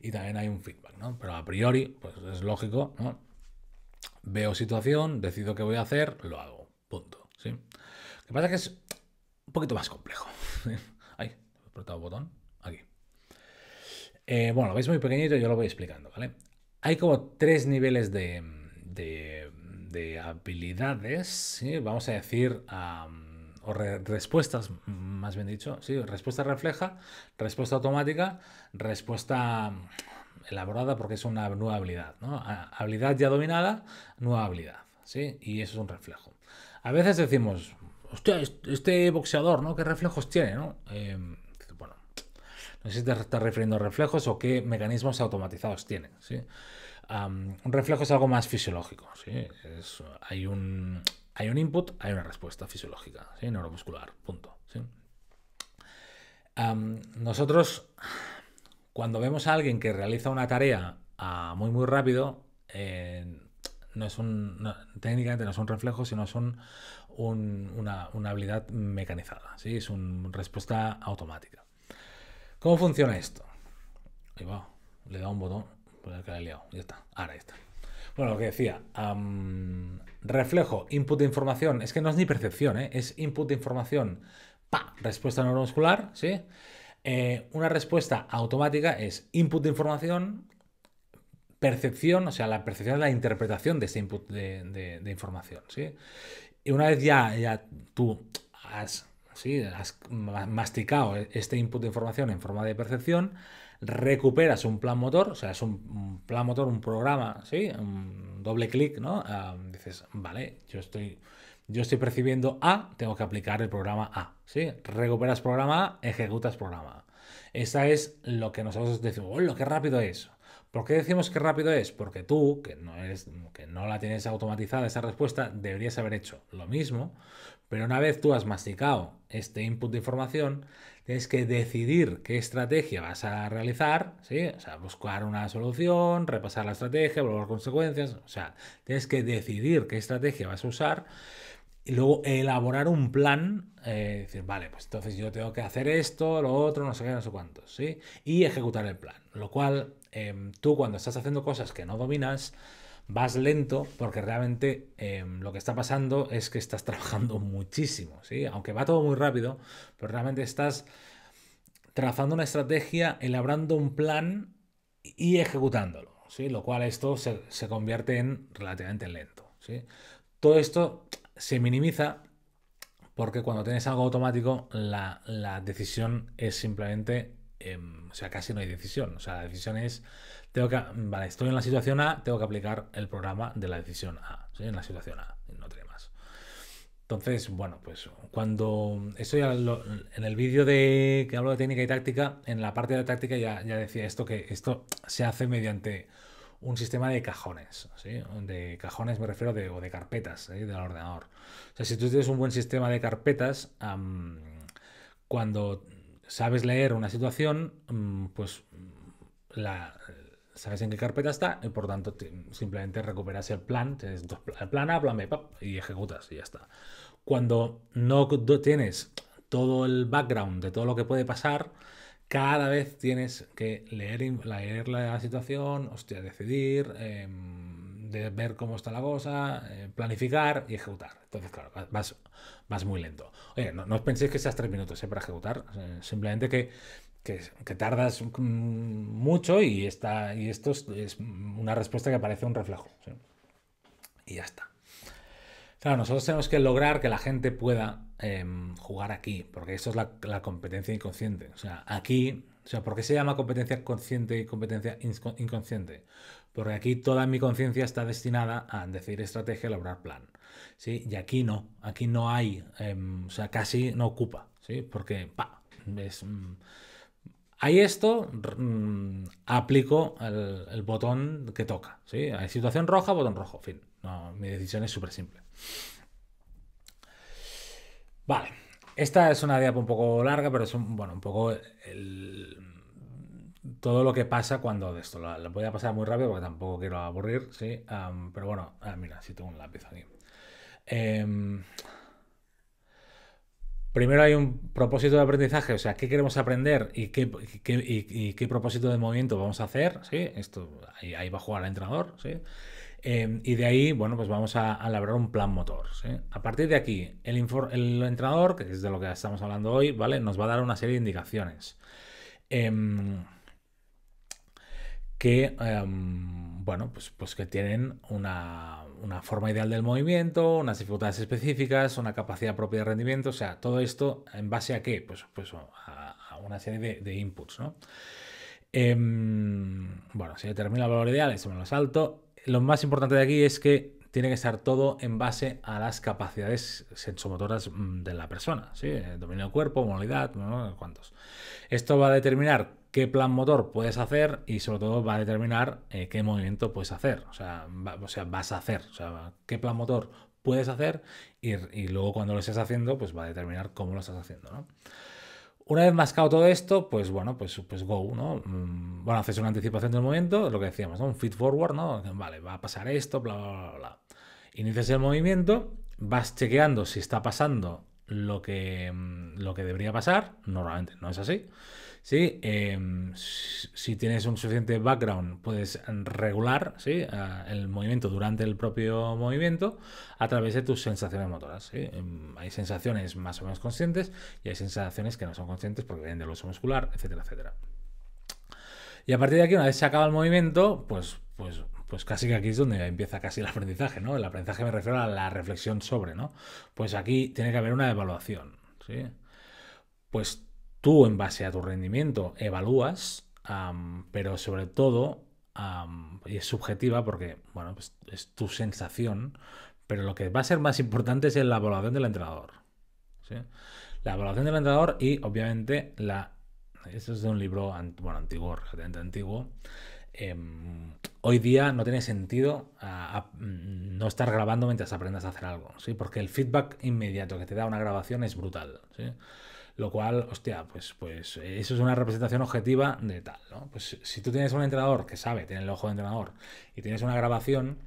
y también hay un feedback, ¿no? Pero a priori, pues es lógico, ¿no? Veo situación, decido qué voy a hacer, lo hago, punto, ¿sí? Lo que pasa es que es un poquito más complejo. Ahí, he apretado el botón, aquí. Eh, bueno, lo veis muy pequeñito, yo lo voy explicando, ¿vale? Hay como tres niveles de de habilidades, ¿sí? vamos a decir, o respuestas, más bien dicho, sí, respuesta refleja, respuesta automática, respuesta elaborada porque es una nueva habilidad, ¿no? Habilidad ya dominada, nueva habilidad, ¿sí? Y eso es un reflejo. A veces decimos, hostia, este boxeador, ¿no? ¿Qué reflejos tiene, no? Em, bueno, no sé si te estás refiriendo a reflejos o qué mecanismos automatizados tiene, ¿sí? un reflejo es algo más fisiológico, hay, un, hay un input, hay una respuesta fisiológica, ¿sí? Neuromuscular, punto, nosotros, cuando vemos a alguien que realiza una tarea ah, muy, muy rápido, eh, no es técnicamente no es un reflejo, sino es una, habilidad mecanizada, ¿sí? es una respuesta automática. ¿Cómo funciona esto? le da un botón. Ya está. Ahora está. Bueno, lo que decía. reflejo, input de información. Es que no es ni percepción, ¿eh? Es input de información. ¡Pa! Respuesta neuromuscular, ¿sí? Eh, una respuesta automática es input de información, percepción, o sea, la percepción es la interpretación de ese input de, información, ¿sí? Y una vez ya, ya tú has, ¿sí? has masticado este input de información en forma de percepción, recuperas un plan motor, o sea, es un plan motor, un programa, ¿sí? Un doble clic, ¿no? Ah, dices, vale, yo estoy, yo estoy percibiendo A, tengo que aplicar el programa A, ¿sí? Recuperas programa A, ejecutas programa Esa es lo que nosotros decimos, oh, lo que rápido es! ¿Por qué decimos que rápido es? Porque tú, que no, es que no la tienes automatizada esa respuesta, deberías haber hecho lo mismo, pero una vez tú has masticado este input de información, Tienes que decidir qué estrategia vas a realizar, ¿sí? O sea, buscar una solución, repasar la estrategia, evaluar consecuencias. O sea, tienes que decidir qué estrategia vas a usar y luego elaborar un plan, eh, decir, vale, pues entonces yo tengo que hacer esto, lo otro, no sé qué, no sé cuántos, ¿sí? Y ejecutar el plan. Lo cual, em, tú cuando estás haciendo cosas que no dominas, vas lento porque realmente em, lo que está pasando es que estás trabajando muchísimo, ¿sí? Aunque va todo muy rápido, pero realmente estás trazando una estrategia, elaborando un plan y ejecutándolo, ¿sí? Lo cual esto se, convierte en relativamente lento, Todo esto se minimiza porque cuando tienes algo automático, la, decisión es simplemente, em, o sea, casi no hay decisión, o sea, la decisión es tengo que, vale, estoy en la situación A, tengo que aplicar el programa de la decisión A. Estoy en la situación A, no tiene más. Entonces, bueno, pues cuando estoy en el vídeo de que hablo de técnica y táctica, en la parte de la táctica ya, ya decía esto que esto se hace mediante un sistema de cajones, ¿sí? De cajones me refiero de, o de carpetas del ordenador. O sea, si tú tienes un buen sistema de carpetas, cuando sabes leer una situación, mm, pues la, sabes en qué carpeta está y por tanto simplemente recuperas el plan, el plan A, plan B, y ejecutas y ya está. Cuando no tienes todo el background de todo lo que puede pasar, cada vez tienes que leer, la situación, hostia, decidir, em, ver cómo está la cosa, eh, planificar y ejecutar. Entonces, claro, vas, muy lento. Oye, no, os penséis que seas tres minutos eh, para ejecutar, eh, simplemente que que, tardas mucho y, y esto es, una respuesta que parece un reflejo. Y ya está. Claro, nosotros tenemos que lograr que la gente pueda em, jugar aquí, porque eso es la, competencia inconsciente. O sea, aquí, o sea, ¿por qué se llama competencia consciente y competencia inconsciente? Porque aquí toda mi conciencia está destinada a decidir estrategia, lograr plan. ¿sí? Y aquí no, aquí no hay, em, o sea, casi no ocupa, ¿sí? porque, pa, es... Mm, esto mm, aplico el, botón que toca. ¿sí? Hay situación roja, botón rojo. Fin. mi decisión es súper simple. Vale. Esta es una diapo un poco larga, pero es un, bueno, un poco todo lo que pasa cuando de esto. lo voy a pasar muy rápido porque tampoco quiero aburrir. ¿sí? pero bueno, ah, mira, si tengo un lápiz aquí. Em, primero hay un propósito de aprendizaje, o sea, qué queremos aprender y qué, propósito de movimiento vamos a hacer, ¿sí? Esto, ahí, va a jugar el entrenador, ¿sí? Em, y de ahí, bueno, pues vamos a, elaborar un plan motor. A partir de aquí, el, el, entrenador, que es de lo que estamos hablando hoy, ¿vale? Nos va a dar una serie de indicaciones. Em, que, em, bueno, pues, pues que tienen una, forma ideal del movimiento, unas dificultades específicas, una capacidad propia de rendimiento, o sea, todo esto en base a qué? Pues, pues a, una serie de, inputs, ¿no? Em, bueno, si determina el valor ideal, eso me lo salto. Lo más importante de aquí es que tiene que estar todo en base a las capacidades sensomotoras mm, de la persona, ¿sí? Dominio del cuerpo, movilidad, ¿no? ¿cuántos? Esto va a determinar qué plan motor puedes hacer y sobre todo va a determinar eh, qué movimiento puedes hacer, o sea, o sea, vas a hacer, o sea, qué plan motor puedes hacer y, luego cuando lo estés haciendo, pues va a determinar cómo lo estás haciendo, Una vez mascado todo esto, pues bueno, pues, pues go, ¿no? Mm, bueno, haces una anticipación del movimiento, lo que decíamos, Un feed forward, ¿no? Vale, va a pasar esto, bla, bla, bla, bla. Inicias el movimiento, vas chequeando si está pasando lo que, mm, lo que debería pasar, normalmente no es así. Em, si tienes un suficiente background, puedes regular el movimiento durante el propio movimiento a través de tus sensaciones motoras. Em, hay sensaciones más o menos conscientes y hay sensaciones que no son conscientes porque vienen del uso muscular, etcétera, etcétera. Y a partir de aquí, una vez se acaba el movimiento, pues, pues pues casi que aquí es donde empieza casi el aprendizaje, ¿no? El aprendizaje me refiero a la reflexión sobre, ¿no? Pues aquí tiene que haber una evaluación, Pues tú en base a tu rendimiento evalúas, pero sobre todo, y es subjetiva porque, bueno, pues es tu sensación, pero lo que va a ser más importante es la evaluación del entrenador. ¿sí? La evaluación del entrenador y, obviamente, la... Esto es de un libro, bueno, antiguo, relativamente antiguo. Em, hoy día no tiene sentido no estar grabando mientras aprendas a hacer algo, ¿sí? Porque el feedback inmediato que te da una grabación es brutal, ¿sí? Lo cual, hostia, pues, pues eh, eso es una representación objetiva de tal, ¿no? Pues si tú tienes un entrenador que sabe, tiene el ojo de entrenador, y tienes una grabación,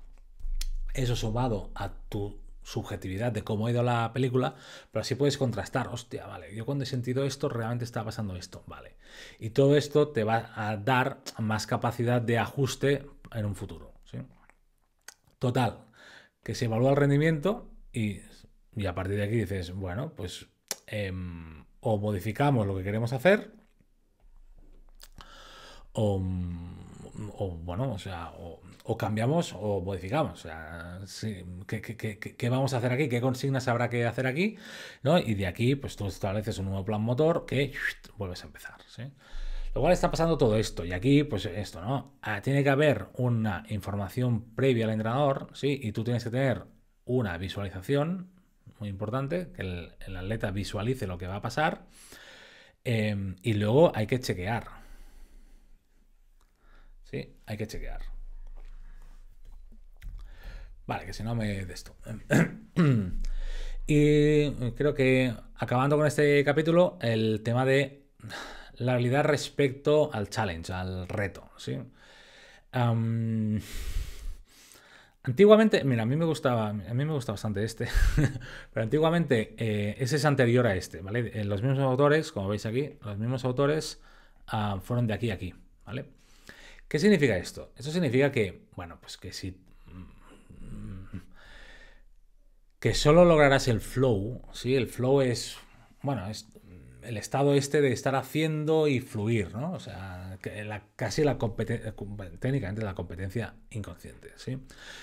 eso sumado a tu subjetividad de cómo ha ido la película, pero así puedes contrastar, hostia, vale, yo cuando he sentido esto realmente está pasando esto, vale. Y todo esto te va a dar más capacidad de ajuste en un futuro. ¿sí? Total, que se evalúa el rendimiento y, y, a partir de aquí dices, bueno, pues em, o modificamos lo que queremos hacer, o, bueno, o sea, o, cambiamos o modificamos. O sea, ¿qué, vamos a hacer aquí? ¿Qué consignas habrá que hacer aquí? ¿No? Y de aquí, pues tú estableces un nuevo plan motor que vuelves a empezar. Lo cual está pasando todo esto. Y aquí, pues esto, ¿no? Ah, tiene que haber una información previa al entrenador, ¿sí? Y tú tienes que tener una visualización muy importante, que el, atleta visualice lo que va a pasar. Em, y luego hay que chequear. Sí, hay que chequear. Vale, que si no me de esto. y creo que acabando con este capítulo, el tema de la habilidad respecto al challenge, al reto. ¿sí? Antiguamente, mira, a mí me gustaba, a mí me gusta bastante este, pero antiguamente eh, ese es anterior a este, ¿vale? Eh, los mismos autores, como veis aquí, los mismos autores ah, fueron de aquí a aquí, ¿vale? ¿Qué significa esto? Esto significa que, bueno, pues que si... Mm, que solo lograrás el flow, ¿sí? El flow es, bueno, es el estado este de estar haciendo y fluir, ¿no? O sea, casi la competencia, eh, técnicamente la competencia inconsciente. ¿sí?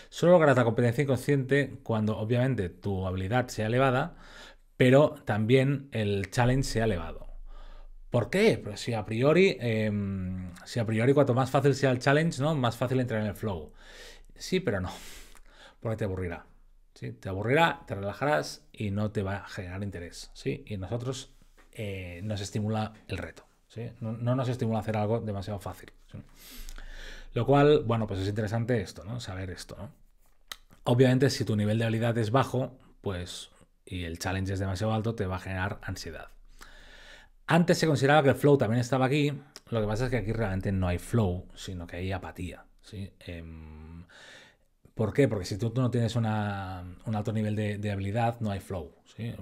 Solo logras la competencia inconsciente cuando obviamente tu habilidad sea elevada, pero también el challenge sea elevado. ¿Por qué? Pues si a priori, em, si a priori cuanto más fácil sea el challenge, ¿no? más fácil entrar en el flow. Sí, pero no, porque te aburrirá. ¿sí? Te aburrirá, te relajarás y no te va a generar interés. ¿sí? Y nosotros eh, nos estimula el reto. No, nos estimula a hacer algo demasiado fácil. Lo cual, bueno, pues es interesante esto, ¿no? Saber esto, ¿no? Obviamente, si tu nivel de habilidad es bajo, pues, y el challenge es demasiado alto, te va a generar ansiedad. Antes se consideraba que el flow también estaba aquí, lo que pasa es que aquí realmente no hay flow, sino que hay apatía, ¿sí? Em, ¿Por qué? Porque si tú, no tienes un alto nivel de, habilidad, no hay flow.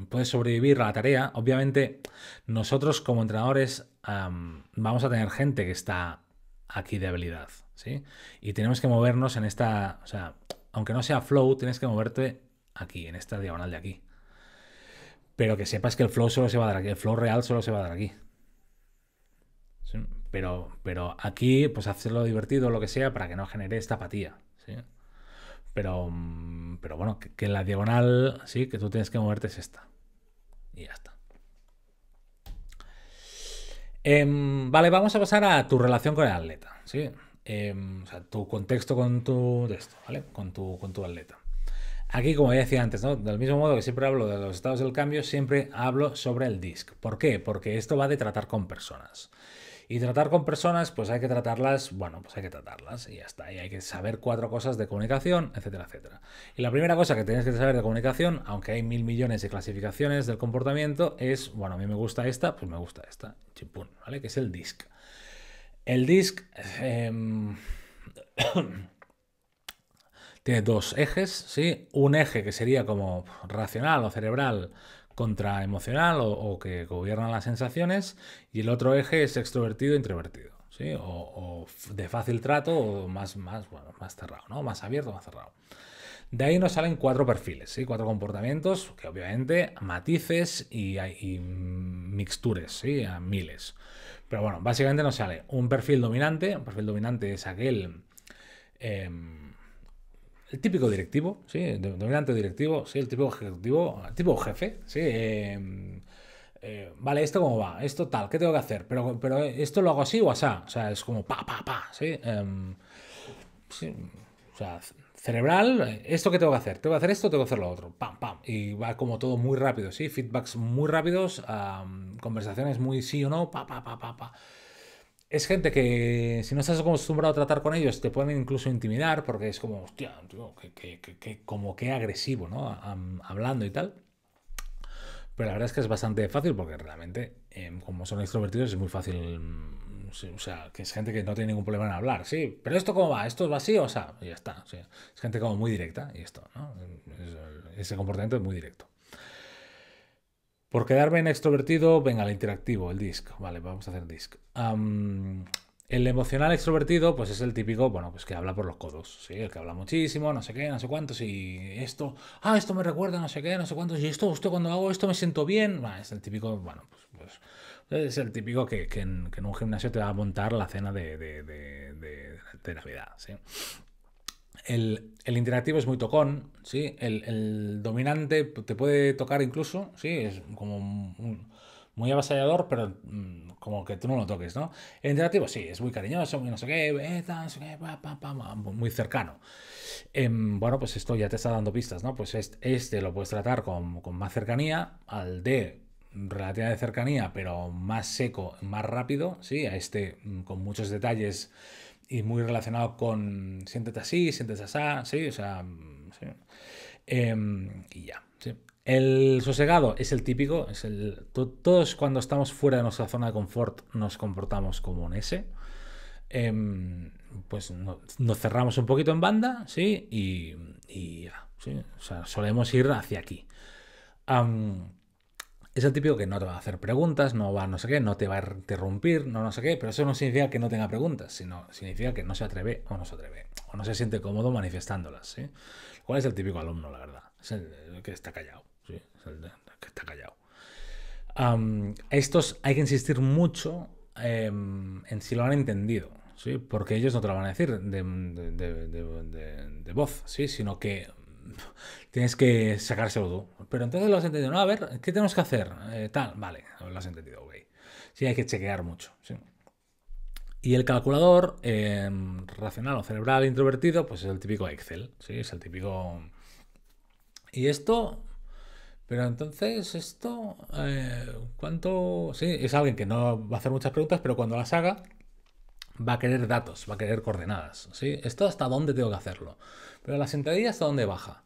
Puedes sobrevivir a la tarea. Obviamente, nosotros como entrenadores vamos a tener gente que está aquí de habilidad, ¿sí? Y tenemos que movernos en esta, o sea, aunque no sea flow, tienes que moverte aquí, en esta diagonal de aquí. Pero que sepas que el flow solo se va a dar aquí, el flow real solo se va a dar aquí. Pero, pero aquí, pues hacerlo divertido, lo que sea, para que no genere esta apatía, Pero, pero bueno, que, la diagonal, sí, que tú tienes que moverte es esta. Y ya está. Em, vale, vamos a pasar a tu relación con el atleta, ¿sí? Em, o sea, tu contexto con tu esto, Con tu, con tu atleta. Aquí, como ya decía antes, ¿no? Del mismo modo que siempre hablo de los estados del cambio, siempre hablo sobre el DISC. ¿Por qué? Porque esto va de tratar con personas. Y tratar con personas, pues hay que tratarlas, bueno, pues hay que tratarlas y ya está. Y hay que saber cuatro cosas de comunicación, etcétera, etcétera. Y la primera cosa que tienes que saber de comunicación, aunque hay mil millones de clasificaciones del comportamiento, es, bueno, a mí me gusta esta, pues me gusta esta, chimpún, ¿vale? Que es el DISC. El DISC em, tiene dos ejes, ¿sí? Un eje que sería como racional o cerebral, contraemocional o, o, que gobiernan las sensaciones, y el otro eje es extrovertido e introvertido, ¿sí? O, de fácil trato o más, más, bueno, más cerrado, ¿no? Más abierto, más cerrado. De ahí nos salen cuatro perfiles, ¿sí? cuatro comportamientos que obviamente matices y, y mixtures, ¿sí? a miles. Pero bueno, básicamente nos sale un perfil dominante, un perfil dominante es aquel... Em, el típico directivo, sí, dominante directivo, sí, el típico ejecutivo, el tipo jefe, sí. Em, eh, vale, esto cómo va, esto tal, ¿qué tengo que hacer? Pero, pero eh, esto lo hago así o así, O sea, es como pa, pa, pa, ¿sí? Em, cerebral, eh, esto que tengo que hacer, tengo que hacer esto, tengo que hacer lo otro, pam, pam. Y va como todo muy rápido, ¿sí? Feedbacks muy rápidos, conversaciones muy sí o no, pa, pa, pa, pa, pa es gente que si no estás acostumbrado a tratar con ellos te pueden incluso intimidar porque es como, hostia, que, como que agresivo, ¿no? hablando y tal. Pero la verdad es que es bastante fácil porque realmente, em, como son extrovertidos, es muy fácil. Mm, o sea, que es gente que no tiene ningún problema en hablar, sí, pero esto cómo va, esto es vacío, o sea, y ya está. es gente como muy directa y esto, ¿no? ese comportamiento es muy directo. Por quedarme en extrovertido, venga, el interactivo, el disc, Vale, vamos a hacer disc. el emocional extrovertido, pues es el típico, bueno, pues que habla por los codos, ¿sí? El que habla muchísimo, no sé qué, no sé cuántos, y esto, ah, esto me recuerda, no sé qué, no sé cuántos, y esto, esto cuando hago esto me siento bien. Bueno, es el típico, bueno, pues, pues es el típico que, en, un gimnasio te va a montar la cena de, de Navidad, ¿sí? el, el interactivo es muy tocón, ¿sí? El, el, dominante te puede tocar incluso, ¿sí? Es como muy avasallador, pero mm, como que tú no lo toques, ¿no? El interactivo sí, es muy cariñoso, muy no sé qué, eh, pa, pa, pa, muy cercano. Em, bueno, pues esto ya te está dando pistas, ¿no? Pues este, este, lo puedes tratar con, con más cercanía al de relativa de cercanía, pero más seco, más rápido, ¿sí? A este mm, con muchos detalles y muy relacionado con siéntete así, siéntete así, sí, o sea, mm, em, y ya, El sosegado es el típico, es el, todos cuando estamos fuera de nuestra zona de confort nos comportamos como un ese, em, pues nos cerramos un poquito en banda, ¿sí? Y, ya, O sea, solemos ir hacia aquí es el típico que no te va a hacer preguntas, no va no sé qué, no te va a interrumpir, no no sé qué, pero eso no significa que no tenga preguntas, sino significa que no se atreve o no se atreve, o no se siente cómodo manifestándolas, ¿sí? ¿Cuál es el típico alumno, la verdad? Es el, que está callado, ¿sí? está callado. estos hay que insistir mucho em, en si lo han entendido, ¿sí? Porque ellos no te lo van a decir de, de voz, ¿sí? Sino que tienes que sacárselo tú. Pero entonces lo has entendido. No, a ver, ¿qué tenemos que hacer? Eh, tal, vale, lo has entendido, güey. Sí, hay que chequear mucho. Y el calculador em, racional o cerebral introvertido, pues es el típico Excel, ¿sí? Es el típico... Y esto... Pero entonces esto... Eh, ¿Cuánto...? Sí, es alguien que no va a hacer muchas preguntas, pero cuando las haga va a querer datos, va a querer coordenadas, ¿sí? ¿Esto hasta dónde tengo que hacerlo? Pero las sentadilla hasta dónde baja?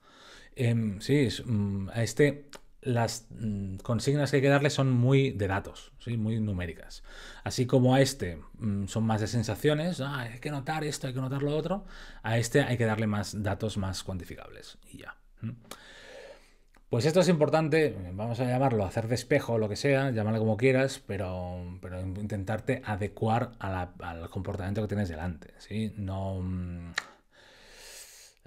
Em, sí, mm, a este las mm, consignas que hay que darle son muy de datos, ¿sí? muy numéricas. Así como a este mm, son más de sensaciones, ah, hay que notar esto, hay que notar lo otro, a este hay que darle más datos más cuantificables y ya. Pues esto es importante, vamos a llamarlo hacer despejo o lo que sea, llámalo como quieras, pero, pero intentarte adecuar al comportamiento que tienes delante. ¿sí? No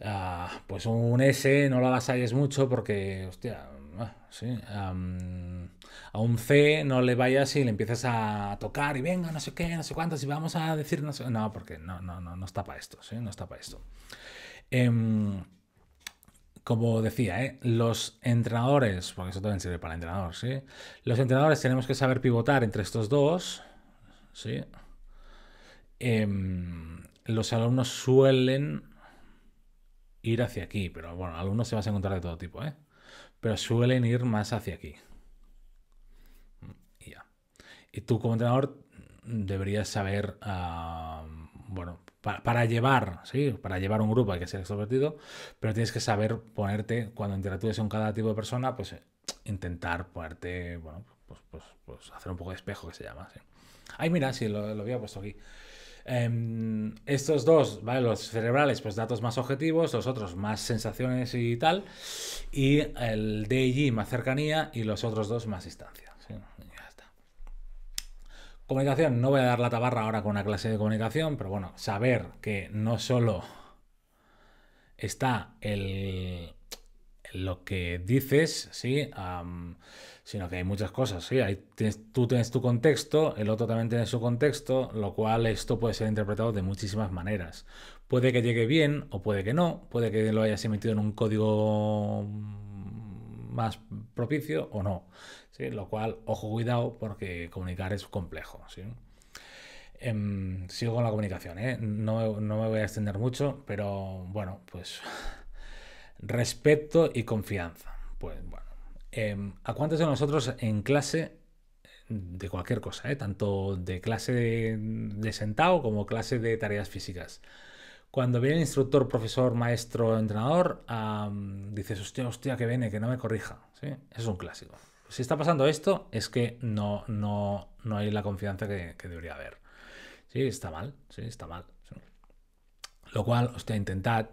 Ah, pues un S no lo avasalles mucho porque, hostia, ah, a un C no le vayas y le empiezas a tocar y venga, no sé qué, no sé cuántos y vamos a decir no sé. No, porque no, no, no, no está para esto, No está para esto. Em, como decía, eh, los entrenadores, porque eso también sirve para entrenador, ¿sí? Los entrenadores tenemos que saber pivotar entre estos dos, em, los alumnos suelen ir hacia aquí, pero bueno, algunos se vas a encontrar de todo tipo, ¿eh? Pero suelen ir más hacia aquí. Mm, y ya. Y tú como entrenador deberías saber, ah, bueno, para, llevar, ¿sí? Para llevar un grupo hay que ser extrovertido, pero tienes que saber ponerte, cuando interactúes con cada tipo de persona, pues eh, intentar ponerte, bueno, pues, pues, pues hacer un poco de espejo que se llama, Ay, mira, si lo había puesto aquí. Em, estos dos, ¿vale? Los cerebrales, pues datos más objetivos, los otros más sensaciones y tal. Y el DIG más cercanía y los otros dos más distancia. Comunicación, no voy a dar la tabarra ahora con una clase de comunicación, pero bueno, saber que no solo está el lo que dices, ¿sí? sino que hay muchas cosas, sí, tú tienes tu contexto, el otro también tiene su contexto, lo cual esto puede ser interpretado de muchísimas maneras. Puede que llegue bien o puede que no, puede que lo hayas emitido en un código más propicio o no, ¿sí? lo cual, ojo, cuidado, porque comunicar es complejo. Em, sigo con la comunicación, ¿eh? no, no me voy a extender mucho, pero bueno, pues respeto y confianza. Pues bueno Em, ¿A cuántos de nosotros en clase, de cualquier cosa, eh, tanto de clase de, sentado como clase de tareas físicas, cuando viene el instructor, profesor, maestro, entrenador, dices, hostia, hostia, que viene, que no me corrija? Eso es un clásico. Si está pasando esto, es que no, no, hay la confianza que, debería haber. Sí, está mal, sí, está mal. Lo cual, hostia, intentad,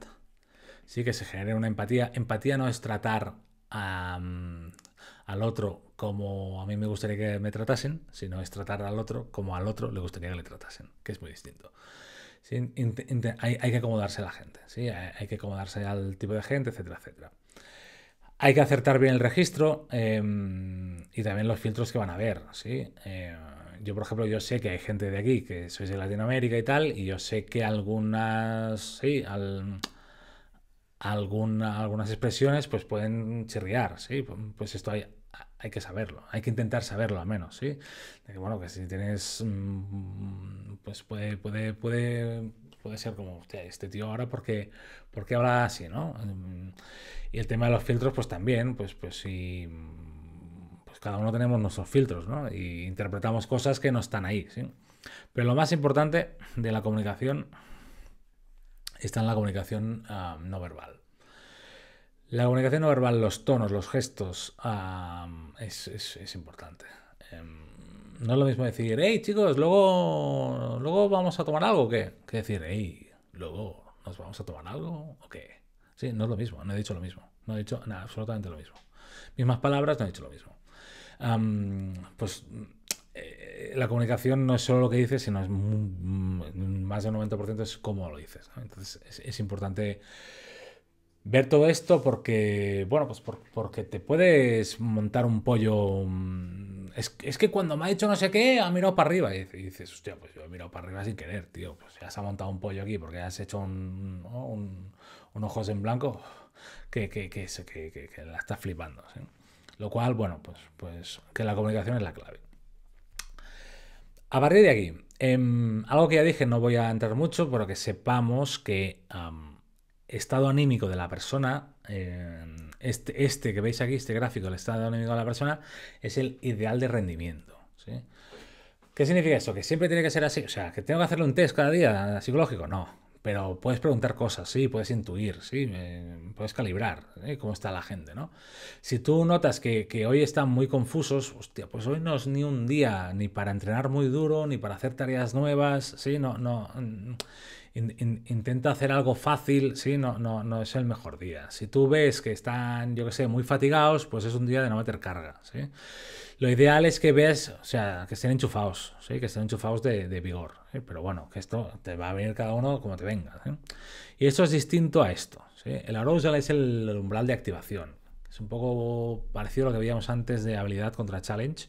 sí, que se genere una empatía. Empatía no es tratar al otro como a mí me gustaría que me tratasen, sino es tratar al otro como al otro le gustaría que le tratasen, que es muy distinto. hay, que acomodarse a la gente, ¿sí? hay, que acomodarse al tipo de gente, etcétera, etcétera. Hay que acertar bien el registro em, y también los filtros que van a ver, ¿sí? Eh, yo, por ejemplo, yo sé que hay gente de aquí que sois de Latinoamérica y tal, y yo sé que algunas, sí, al, alguna, algunas expresiones pues pueden chirriar, ¿sí? Pues esto hay, hay que saberlo, hay que intentar saberlo al menos, ¿sí? bueno, que si tienes, mm, pues puede, puede, puede, puede ser como, este tío ahora, porque porque habla así, no? Mm, y el tema de los filtros, pues también, pues, pues si... Mm, pues cada uno tenemos nuestros filtros, ¿no? Y interpretamos cosas que no están ahí, ¿sí? Pero lo más importante de la comunicación está en la comunicación ah, no verbal. La comunicación no verbal, los tonos, los gestos, ah, es, importante. Em, no es lo mismo decir, hey chicos, luego, luego vamos a tomar algo que decir, hey, luego nos vamos a tomar algo o qué. Sí, no es lo mismo, no he dicho lo mismo, no he dicho nada, absolutamente lo mismo. Mismas palabras, no he dicho lo mismo. pues eh, la comunicación no es solo lo que dices, sino es más del 90% es como lo dices. Entonces es, importante ver todo esto porque, bueno, pues porque te puedes montar un pollo... Mm, es, es, que cuando me ha dicho no sé qué, ha mirado para arriba. Y, dices, hostia, pues yo he mirado para arriba sin querer, tío. Pues ya se ha montado un pollo aquí porque has hecho un, ojos en blanco que, que, que, la estás flipando. Lo cual, bueno, pues, pues que la comunicación es la clave. A partir de aquí, em, algo que ya dije, no voy a entrar mucho, pero que sepamos que estado anímico de la persona, em, este, este, que veis aquí, este gráfico, el estado anímico de la persona, es el ideal de rendimiento. ¿Qué significa eso? ¿Que siempre tiene que ser así? O sea, ¿que tengo que hacerle un test cada día psicológico? No pero puedes preguntar cosas, sí, puedes intuir, sí, puedes calibrar eh, cómo está la gente, ¿no? Si tú notas que, que, hoy están muy confusos, hostia, pues hoy no es ni un día ni para entrenar muy duro, ni para hacer tareas nuevas, sí, no, no, mm, intenta hacer algo fácil, ¿sí? No, no, no es el mejor día. Si tú ves que están, yo qué sé, muy fatigados, pues es un día de no meter carga, ¿sí? Lo ideal es que ves, o sea, que estén enchufados, ¿sí? que estén enchufados de, vigor. ¿eh? Pero bueno, que esto te va a venir cada uno como te venga. ¿eh? Y eso es distinto a esto. ¿sí? El arousal es el, umbral de activación. Es un poco parecido a lo que veíamos antes de habilidad contra challenge.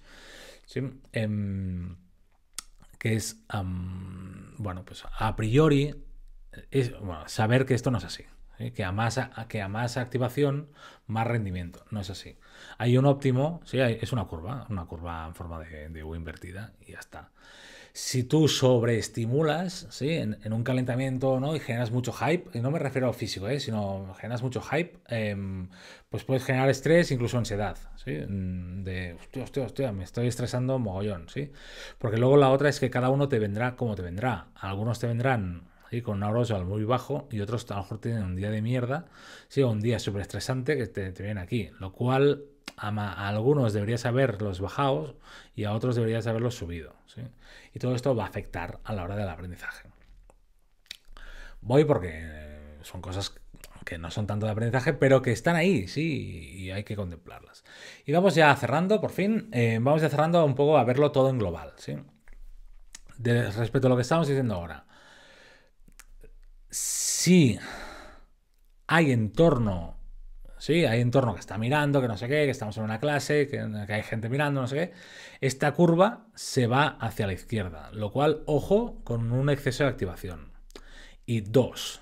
¿sí? Em, que es, bueno, pues a priori, es, saber que esto no es así. ¿eh? Que, a más, que a más activación, más rendimiento. No es así. Hay un óptimo, sí, es una curva, una curva en forma de, de U invertida y ya está si tú sobreestimulas, ¿sí? En, un calentamiento, ¿no? Y generas mucho hype, y no me refiero a físico, ¿eh? Sino generas mucho hype, em, pues puedes generar estrés, incluso ansiedad, ¿sí? Mm, de, hostia, hostia, hostia, me estoy estresando mogollón, ¿sí? Porque luego la otra es que cada uno te vendrá como te vendrá. Algunos te vendrán y con un al muy bajo y otros a lo mejor tienen un día de mierda, ¿sí? un día súper estresante que te, te vienen aquí, lo cual a, algunos deberías haberlos bajado y a otros deberías haberlos subido. Y todo esto va a afectar a la hora del aprendizaje. Voy porque eh, son cosas que no son tanto de aprendizaje, pero que están ahí, sí, y hay que contemplarlas. Y vamos ya cerrando, por fin, eh, vamos ya cerrando un poco a verlo todo en global, ¿sí? respecto a lo que estamos diciendo ahora, si hay entorno ¿sí? Hay entorno que está mirando, que no sé qué, que estamos en una clase, que, hay gente mirando, no sé qué. Esta curva se va hacia la izquierda, lo cual, ojo, con un exceso de activación. Y dos,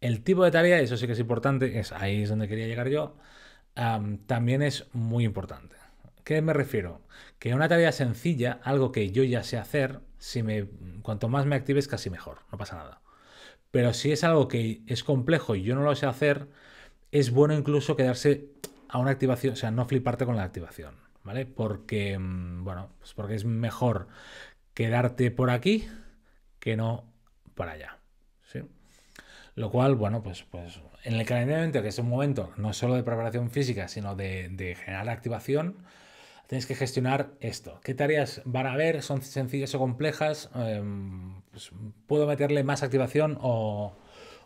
el tipo de tarea, eso sí que es importante, es ahí es donde quería llegar yo, también es muy importante. ¿Qué me refiero? Que una tarea sencilla, algo que yo ya sé hacer, si me, cuanto más me actives, casi mejor, no pasa nada. Pero si es algo que es complejo y yo no lo sé hacer, es bueno incluso quedarse a una activación, o sea, no fliparte con la activación, ¿vale? Porque, mm, bueno, pues porque es mejor quedarte por aquí que no para allá, ¿sí? Lo cual, bueno, pues, pues en el calendario que es un momento no solo de preparación física, sino de, de generar activación, tienes que gestionar esto. ¿Qué tareas van a haber? ¿Son sencillas o complejas? Em, pues, ¿Puedo meterle más activación o,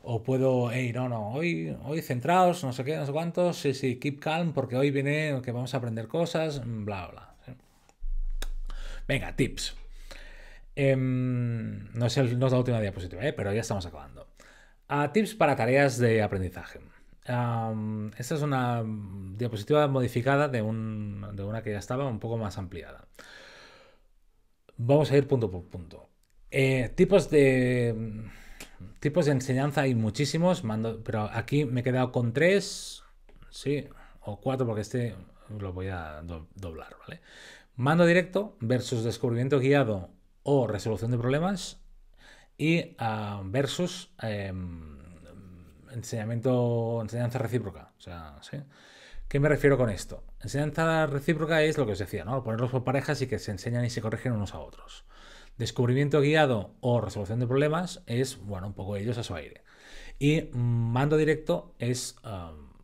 o puedo, hey, no, no, hoy, hoy centrados, no sé qué, no sé cuántos, sí, sí, keep calm, porque hoy viene que vamos a aprender cosas, mm, bla, bla. Venga, tips. Em, no, es no es la última diapositiva, eh, pero ya estamos acabando. a ah, tips para tareas de aprendizaje. esta es una diapositiva modificada de, una que ya estaba, un poco más ampliada. Vamos a ir punto por punto. Eh, tipos de Tipos de enseñanza hay muchísimos, pero aquí me he quedado con tres, sí, o cuatro, porque este lo voy a doblar, Mando directo versus descubrimiento guiado o resolución de problemas y ah, versus em, enseñamiento, enseñanza recíproca. ¿Qué me refiero con esto? Enseñanza recíproca es lo que os decía, Ponerlos por parejas y que se enseñan y se corrigen unos a otros. Descubrimiento guiado o resolución de problemas es, bueno, un poco ellos a su aire. Y mando directo es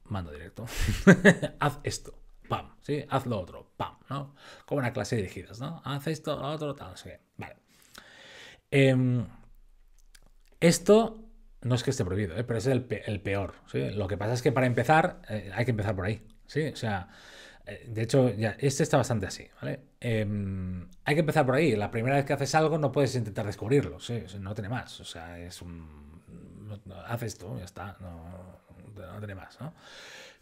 mando directo. Haz esto, pam, ¿sí? Haz lo otro, pam, ¿no? Como una clase dirigida ¿no? Haz esto, lo otro, tal, Vale. Em, esto no es que esté prohibido, ¿eh? pero es el, peor. Lo que pasa es que para empezar eh, hay que empezar por ahí. ¿sí? O sea, eh, de hecho, ya, este está bastante así, em, hay que empezar por ahí. La primera vez que haces algo no puedes intentar descubrirlo, no tiene más. O sea, es un... haces ya está, no, tiene más,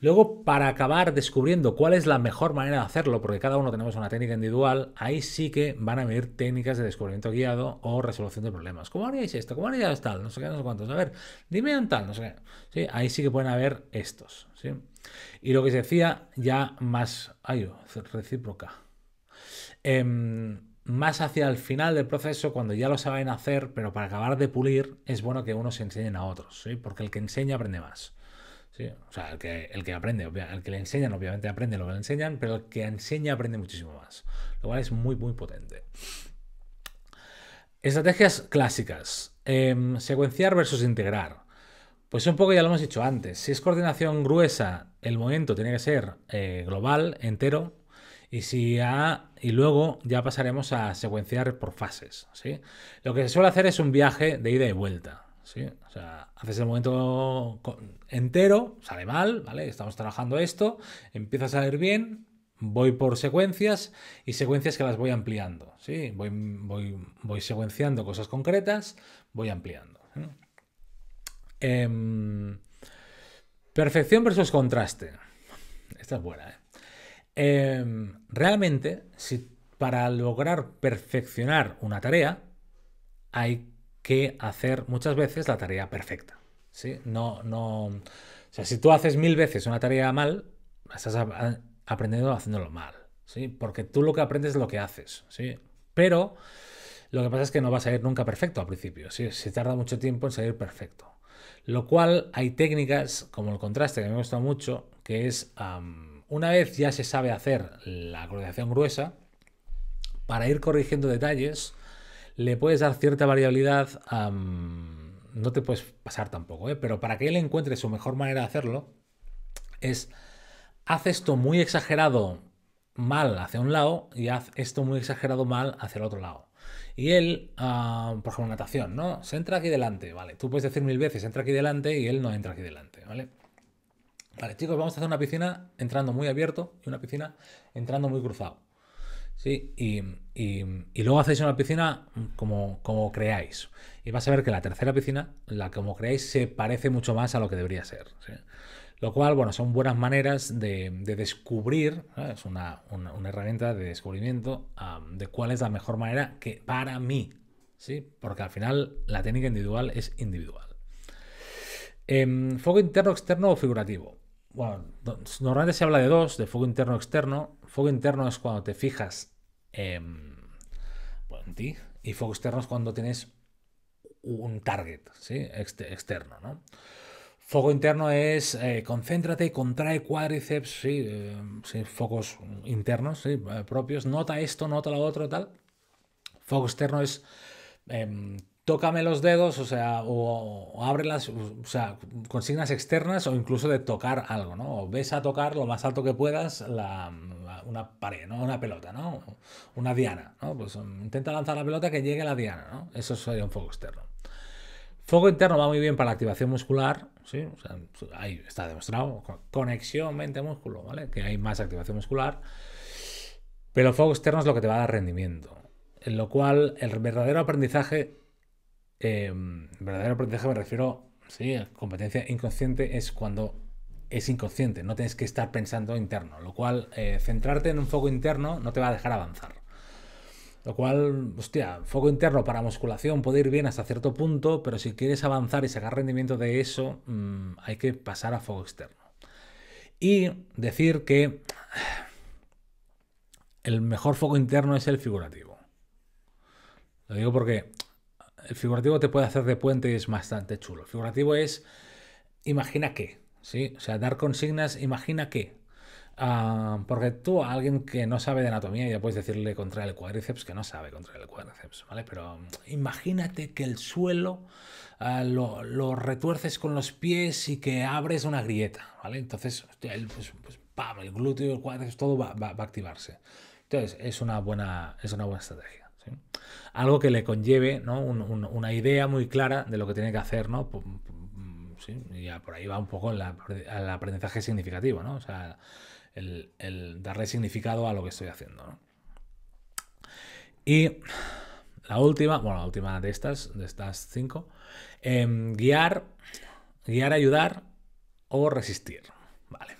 Luego, para acabar descubriendo cuál es la mejor manera de hacerlo, porque cada uno tenemos una técnica individual, ahí sí que van a venir técnicas de descubrimiento guiado o resolución de problemas. ¿Cómo haríais esto? ¿Cómo haríais tal? No sé qué, no sé cuántos. A ver, dime un tal, no sé qué. ahí sí que pueden haber estos, y lo que se decía ya más, ay, recíproca, em, más hacia el final del proceso, cuando ya lo saben hacer, pero para acabar de pulir, es bueno que unos enseñen a otros, porque el que enseña aprende más. ¿sí? O sea, el que, aprende, el que le enseñan, obviamente aprende lo que le enseñan, pero el que enseña aprende muchísimo más, lo cual es muy, muy potente. Estrategias clásicas. Em, secuenciar versus integrar. Pues un poco ya lo hemos dicho antes. Si es coordinación gruesa, el momento tiene que ser eh, global, entero. Y, si a, y luego ya pasaremos a secuenciar por fases. ¿sí? Lo que se suele hacer es un viaje de ida y vuelta. haces el momento entero, sale mal, ¿vale? Estamos trabajando esto, empieza a salir bien, voy por secuencias y secuencias que las voy ampliando. ¿sí? Voy, voy, voy secuenciando cosas concretas, voy ampliando. Em, perfección versus contraste. Esta es buena, ¿eh? em, realmente, si para lograr perfeccionar una tarea, hay que hacer muchas veces la tarea perfecta. ¿sí? No, no, o sea, si tú haces mil veces una tarea mal, estás aprendiendo haciéndolo mal. ¿sí? Porque tú lo que aprendes es lo que haces. ¿sí? Pero lo que pasa es que no vas a ir nunca perfecto al principio. ¿sí? Se tarda mucho tiempo en salir perfecto. Lo cual hay técnicas como el contraste que me gusta mucho, que es una vez ya se sabe hacer la coordinación gruesa, para ir corrigiendo detalles, le puedes dar cierta variabilidad, no te puedes pasar tampoco, ¿eh? pero para que él encuentre su mejor manera de hacerlo, es, haz esto muy exagerado mal hacia un lado y haz esto muy exagerado mal hacia el otro lado y él, ah, por ejemplo, natación, ¿no? Se entra aquí delante, ¿vale? Tú puedes decir mil veces, entra aquí delante y él no entra aquí delante, ¿vale? chicos, vamos a hacer una piscina entrando muy abierto y una piscina entrando muy cruzado. ¿Sí? Y, luego hacéis una piscina como, como creáis. Y vas a ver que la tercera piscina, la como creáis, se parece mucho más a lo que debería ser. Lo cual, bueno, son buenas maneras de, descubrir, ¿eh? es una, herramienta de descubrimiento de cuál es la mejor manera que para mí, ¿sí? Porque al final la técnica individual es individual. Em, fuego interno, externo o figurativo. Bueno, normalmente se habla de dos, de fuego interno, externo. Fuego interno es cuando te fijas em, en ti y fuego externo es cuando tienes un target, ¿sí? externo, ¿no? Foco interno es eh, concéntrate y contrae cuádriceps, eh, sí, focos internos, sí, eh, propios, nota esto, nota lo otro, tal. Foco externo es em, tócame los dedos, o sea, o, abre las, o sea, consignas externas o incluso de tocar algo, ¿no? O ves a tocar lo más alto que puedas una pared, ¿no? Una pelota, ¿no? Una diana, pues, em, intenta lanzar la pelota que llegue a la diana, Eso sería un foco externo. Foco interno va muy bien para la activación muscular, ahí está demostrado, conexión mente-músculo, ¿vale? Que hay más activación muscular, pero el foco externo es lo que te va a dar rendimiento. En lo cual, el verdadero aprendizaje, em, verdadero aprendizaje me refiero, sí, competencia inconsciente es cuando es inconsciente, no tienes que estar pensando interno, lo cual eh, centrarte en un foco interno no te va a dejar avanzar. Lo cual, hostia, foco interno para musculación puede ir bien hasta cierto punto, pero si quieres avanzar y sacar rendimiento de eso, mm, hay que pasar a foco externo. Y decir que el mejor foco interno es el figurativo. Lo digo porque el figurativo te puede hacer de puente y es bastante chulo. El figurativo es imagina qué, ¿sí? O sea, dar consignas, imagina qué. Ah, porque tú a alguien que no sabe de anatomía ya puedes decirle contra el cuádriceps que no sabe contra el cuádriceps, ¿vale? Pero mm, imagínate que el suelo ah, lo, retuerces con los pies y que abres una grieta, ¿vale? Entonces, el, pues, pues, pam, el glúteo, el cuádriceps, todo va, a activarse. Entonces, es una buena, es una buena estrategia. Algo que le conlleve ¿no? una idea muy clara de lo que tiene que hacer, ¿no? Mm, y ya por ahí va un poco el aprendizaje significativo, ¿no? O sea, el, darle significado a lo que estoy haciendo. Y la última, bueno, la última de estas, de estas cinco, em, guiar, guiar, ayudar o resistir. Vale.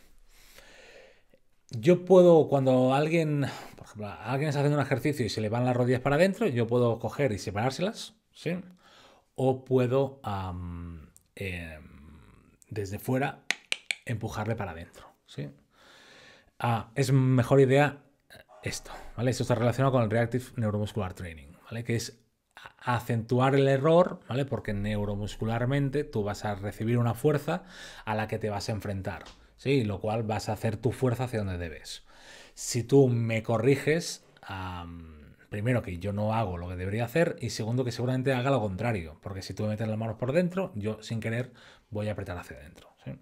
Yo puedo, cuando alguien, por ejemplo, alguien está haciendo un ejercicio y se le van las rodillas para adentro, yo puedo coger y separárselas, ¿sí? O puedo, em, desde fuera, empujarle para adentro, ¿sí? ah, es mejor idea esto, ¿vale? Esto está relacionado con el Reactive Neuromuscular Training, ¿vale? Que es acentuar el error, ¿vale? Porque neuromuscularmente tú vas a recibir una fuerza a la que te vas a enfrentar, ¿sí? Lo cual vas a hacer tu fuerza hacia donde debes. Si tú me corriges, primero que yo no hago lo que debería hacer y segundo que seguramente haga lo contrario, porque si tú me metes las manos por dentro, yo sin querer voy a apretar hacia adentro. ¿sí?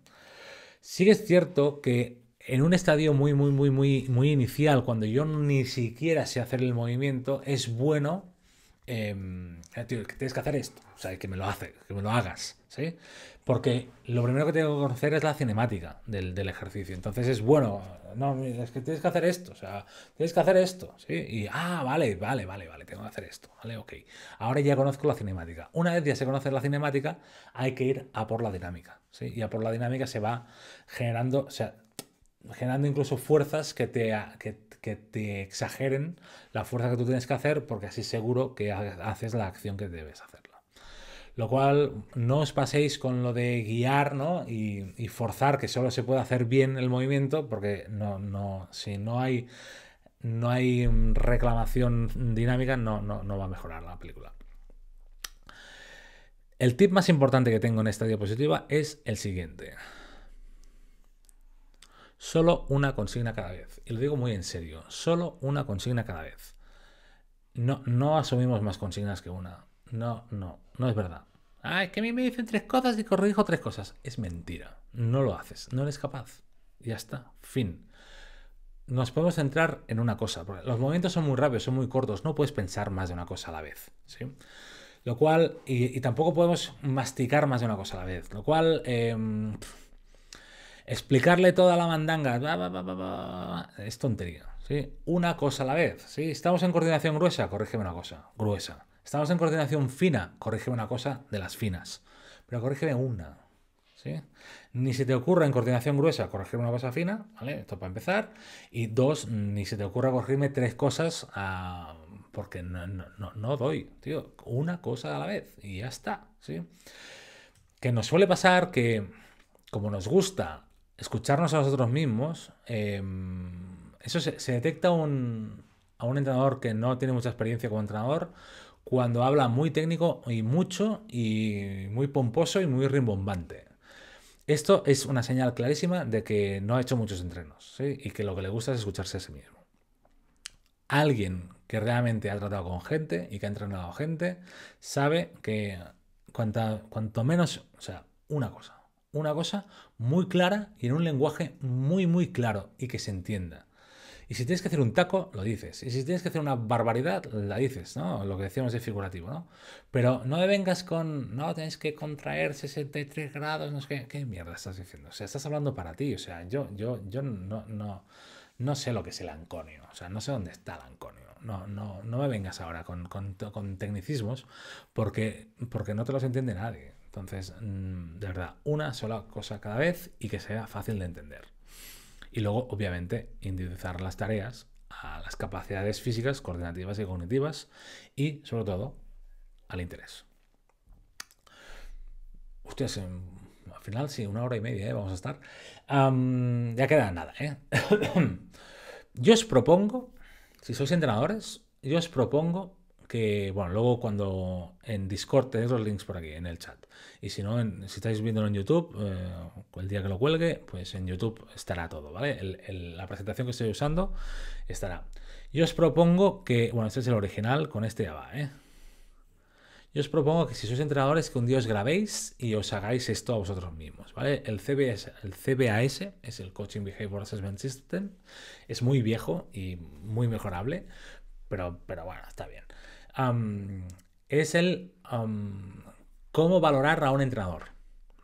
sí que es cierto que en un estadio muy, muy, muy, muy, muy inicial, cuando yo ni siquiera sé hacer el movimiento, es bueno. Em, eh, que tienes que hacer esto, o sea, que me lo hace, que lo hagas, ¿sí? Porque lo primero que tengo que conocer es la cinemática del, ejercicio. Entonces es bueno, no, es que tienes que hacer esto, o sea, tienes que hacer esto, ¿sí? Y, ah, vale, vale, vale, vale, tengo que hacer esto, ¿vale? Ok. Ahora ya conozco la cinemática. Una vez ya se conoce la cinemática, hay que ir a por la dinámica, ¿sí? Y a por la dinámica se va generando, o sea, generando incluso fuerzas que te, exageren la fuerza que tú tienes que hacer, porque así seguro que haces la acción que debes hacerla. Lo cual, no os paséis con lo de guiar y, forzar que solo se pueda hacer bien el movimiento, porque no, no, si no hay, no hay reclamación dinámica, no, no va a mejorar la película. El tip más importante que tengo en esta diapositiva es el siguiente. Solo una consigna cada vez. Y lo digo muy en serio, solo una consigna cada vez. No, no asumimos más consignas que una. No, no, no es verdad. Ah, es que a mí me dicen tres cosas y corrijo tres cosas. Es mentira. No lo haces. No eres capaz. Ya está. Fin. Nos podemos centrar en una cosa. los momentos son muy rápidos, son muy cortos. No puedes pensar más de una cosa a la vez. ¿sí? Lo cual. Y, tampoco podemos masticar más de una cosa a la vez. Lo cual. Em, Explicarle toda la mandanga es tontería. ¿sí? Una cosa a la vez. ¿sí? Estamos en coordinación gruesa, corrígeme una cosa, gruesa. Estamos en coordinación fina, corrígeme una cosa de las finas. Pero corrígeme una. ¿sí? Ni se te ocurra en coordinación gruesa corregir una cosa fina, ¿vale? Esto para empezar. Y dos, ni se te ocurra corregirme tres cosas ah, porque no, doy, tío, una cosa a la vez y ya está, ¿sí? Que nos suele pasar que, como nos gusta escucharnos a nosotros mismos, em, eso se, detecta un, a un entrenador que no tiene mucha experiencia como entrenador cuando habla muy técnico y mucho y muy pomposo y muy rimbombante. Esto es una señal clarísima de que no ha hecho muchos entrenos y que lo que le gusta es escucharse a sí mismo. Alguien que realmente ha tratado con gente y que ha entrenado gente sabe que cuanta, cuanto menos, o sea, una cosa, una cosa muy clara y en un lenguaje muy, muy claro y que se entienda. Y si tienes que hacer un taco, lo dices. Y si tienes que hacer una barbaridad, la dices, ¿no? Lo que decíamos de figurativo, ¿no? Pero no me vengas con, no, tenéis que contraer 63 grados, no sé qué, mierda estás diciendo. O sea, estás hablando para ti. O sea, yo, yo, yo no, no, no sé lo que es el anconio. O sea, no sé dónde está el anconio. No, no, no me vengas ahora con, con, con tecnicismos porque, porque no te los entiende nadie. Entonces, mm, de verdad, una sola cosa cada vez y que sea fácil de entender. Y luego, obviamente, individualizar las tareas a las capacidades físicas, coordinativas y cognitivas y, sobre todo, al interés. Ustedes, em, al final, sí, una hora y media ¿eh? vamos a estar. ya queda nada. ¿eh? yo os propongo, si sois entrenadores, yo os propongo que, bueno, luego cuando en Discord tenéis los links por aquí, en el chat. Y si no, si estáis viéndolo en YouTube, eh, el día que lo cuelgue, pues en YouTube estará todo, ¿vale? la presentación que estoy usando estará. Yo os propongo que, bueno, este es el original, con este ya va, ¿eh? Yo os propongo que si sois entrenadores, que un día os grabéis y os hagáis esto a vosotros mismos, ¿vale? El CBS, el CBAS, es el Coaching Behavior Assessment System, es muy viejo y muy mejorable, pero, pero bueno, está bien es el cómo valorar a un entrenador,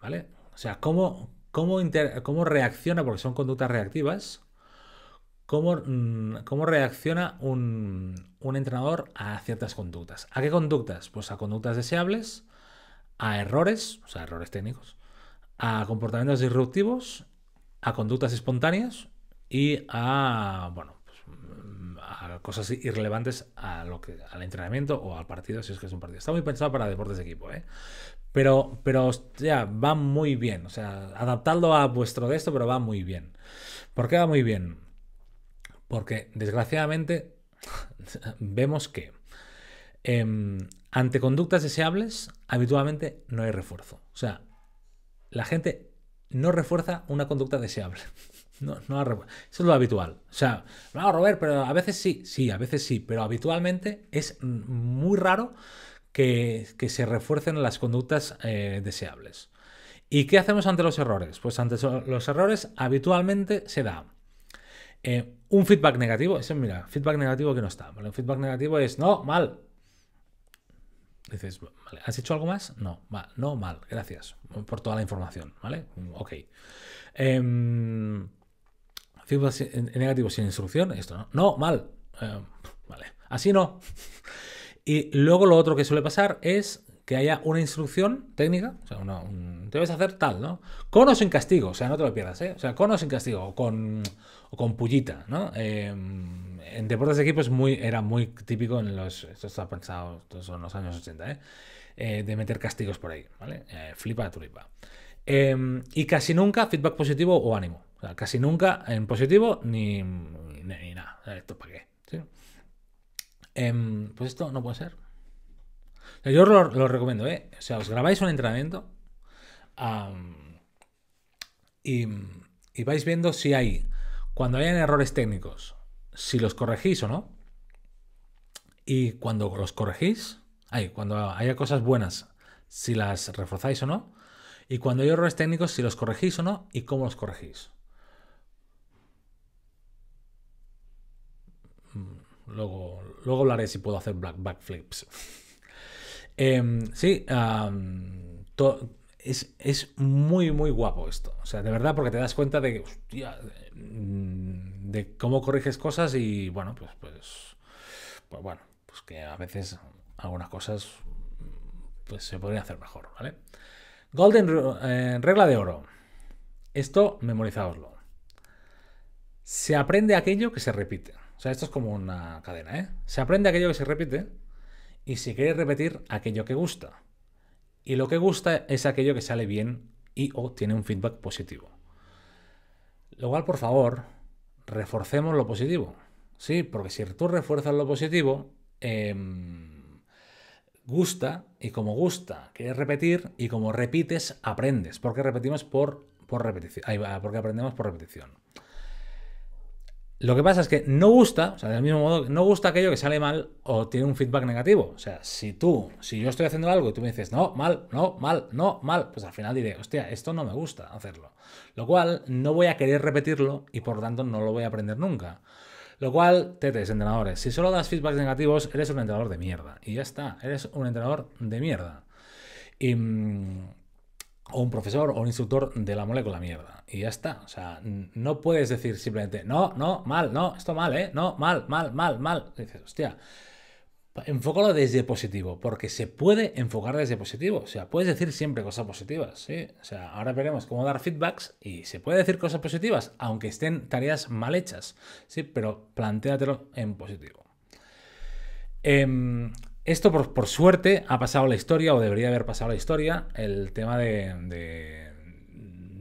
¿vale? O sea, cómo, cómo reacciona, porque son conductas reactivas, cómo, mm, cómo reacciona un, un, entrenador a ciertas conductas. ¿A qué conductas? Pues a conductas deseables, a errores, o sea, errores técnicos, a comportamientos disruptivos, a conductas espontáneas y a, bueno, eh, cosas irrelevantes a lo que, al entrenamiento o al partido, si es que es un partido. Está muy pensado para deportes de equipo, ¿eh? Pero, pero, ya, va muy bien. O sea, adaptadlo a vuestro de esto, pero va muy bien. ¿Por qué va muy bien? Porque, desgraciadamente, vemos que em, ante conductas deseables, habitualmente no hay refuerzo. O sea, la gente no refuerza una conducta deseable. No, no Eso es lo habitual. O sea, no, Robert, pero a veces sí, sí, a veces sí, pero habitualmente es muy raro que, se refuercen las conductas eh, deseables. ¿Y qué hacemos ante los errores? Pues ante los errores habitualmente se da eh, un feedback negativo. Eso, mira, feedback negativo que no está. Un feedback negativo es, no, mal. Dices, ¿has hecho algo más? No, mal, no, mal, gracias por toda la información, ¿vale? Ok. Em, feedback negativo sin instrucción, esto no, no mal. Eh, vale, así no. Y luego lo otro que suele pasar es que haya una instrucción técnica, o sea, una, debes hacer tal, ¿no? Con o sin castigo, o sea, no te lo pierdas, ¿eh? O sea, con o sin castigo, o con, con pullita, ¿no? Eh, en deportes de equipo es muy, era muy típico en los, esto está son los años 80, ¿eh? ¿eh? de meter castigos por ahí, ¿vale? flipa tulipa. y casi nunca feedback positivo o ánimo casi nunca en positivo ni, nada. ¿Esto para qué? Em, pues esto no puede ser. yo lo, lo, recomiendo, ¿eh? O sea, os grabáis un entrenamiento y, vais viendo si hay, cuando hayan errores técnicos, si los corregís o no. Y cuando los corregís, cuando haya cosas buenas, si las reforzáis o no. Y cuando hay errores técnicos, si los corregís o no y cómo los corregís. Luego, hablaré si puedo hacer backflips. Em, sí, es, muy, muy guapo esto. O sea, de verdad, porque te das cuenta de, mm, de cómo corriges cosas y bueno, pues, pues, pues, bueno, pues que a veces algunas cosas pues se podrían hacer mejor, ¿vale? Golden eh, regla de oro. Esto memorizaoslo. Se aprende aquello que se repite sea, esto es como una cadena, ¿eh? Se aprende aquello que se repite y si quiere repetir aquello que gusta. Y lo que gusta es aquello que sale bien y o tiene un feedback positivo. Lo cual, por favor, reforcemos lo positivo. Sí, porque si tú refuerzas lo positivo, em, gusta y como gusta, quieres repetir y como repites, aprendes. Porque repetimos por, por repetición. porque aprendemos por repetición. Lo que pasa es que no gusta, o sea, del mismo modo, no gusta aquello que sale mal o tiene un feedback negativo. O sea, si tú, si yo estoy haciendo algo y tú me dices, no, mal, no, mal, no, mal, pues al final diré, hostia, esto no me gusta hacerlo. Lo cual no voy a querer repetirlo y por tanto no lo voy a aprender nunca. Lo cual, tetes, entrenadores, ¿eh? si solo das feedbacks negativos, eres un entrenador de mierda. Y ya está, eres un entrenador de mierda. Y. Mm, o un profesor o un instructor de la molécula mierda. Y ya está. O sea, no puedes decir simplemente, no, no, mal, no, esto mal, ¿eh? No, mal, mal, mal, mal. dices, hostia, enfócalo desde positivo, porque se puede enfocar desde positivo. O sea, puedes decir siempre cosas positivas, O sea, ahora veremos cómo dar feedbacks y se puede decir cosas positivas, aunque estén tareas mal hechas, ¿sí? Pero plantéatelo en positivo. Em, esto, por, suerte, ha pasado la historia, o debería haber pasado la historia, el tema de,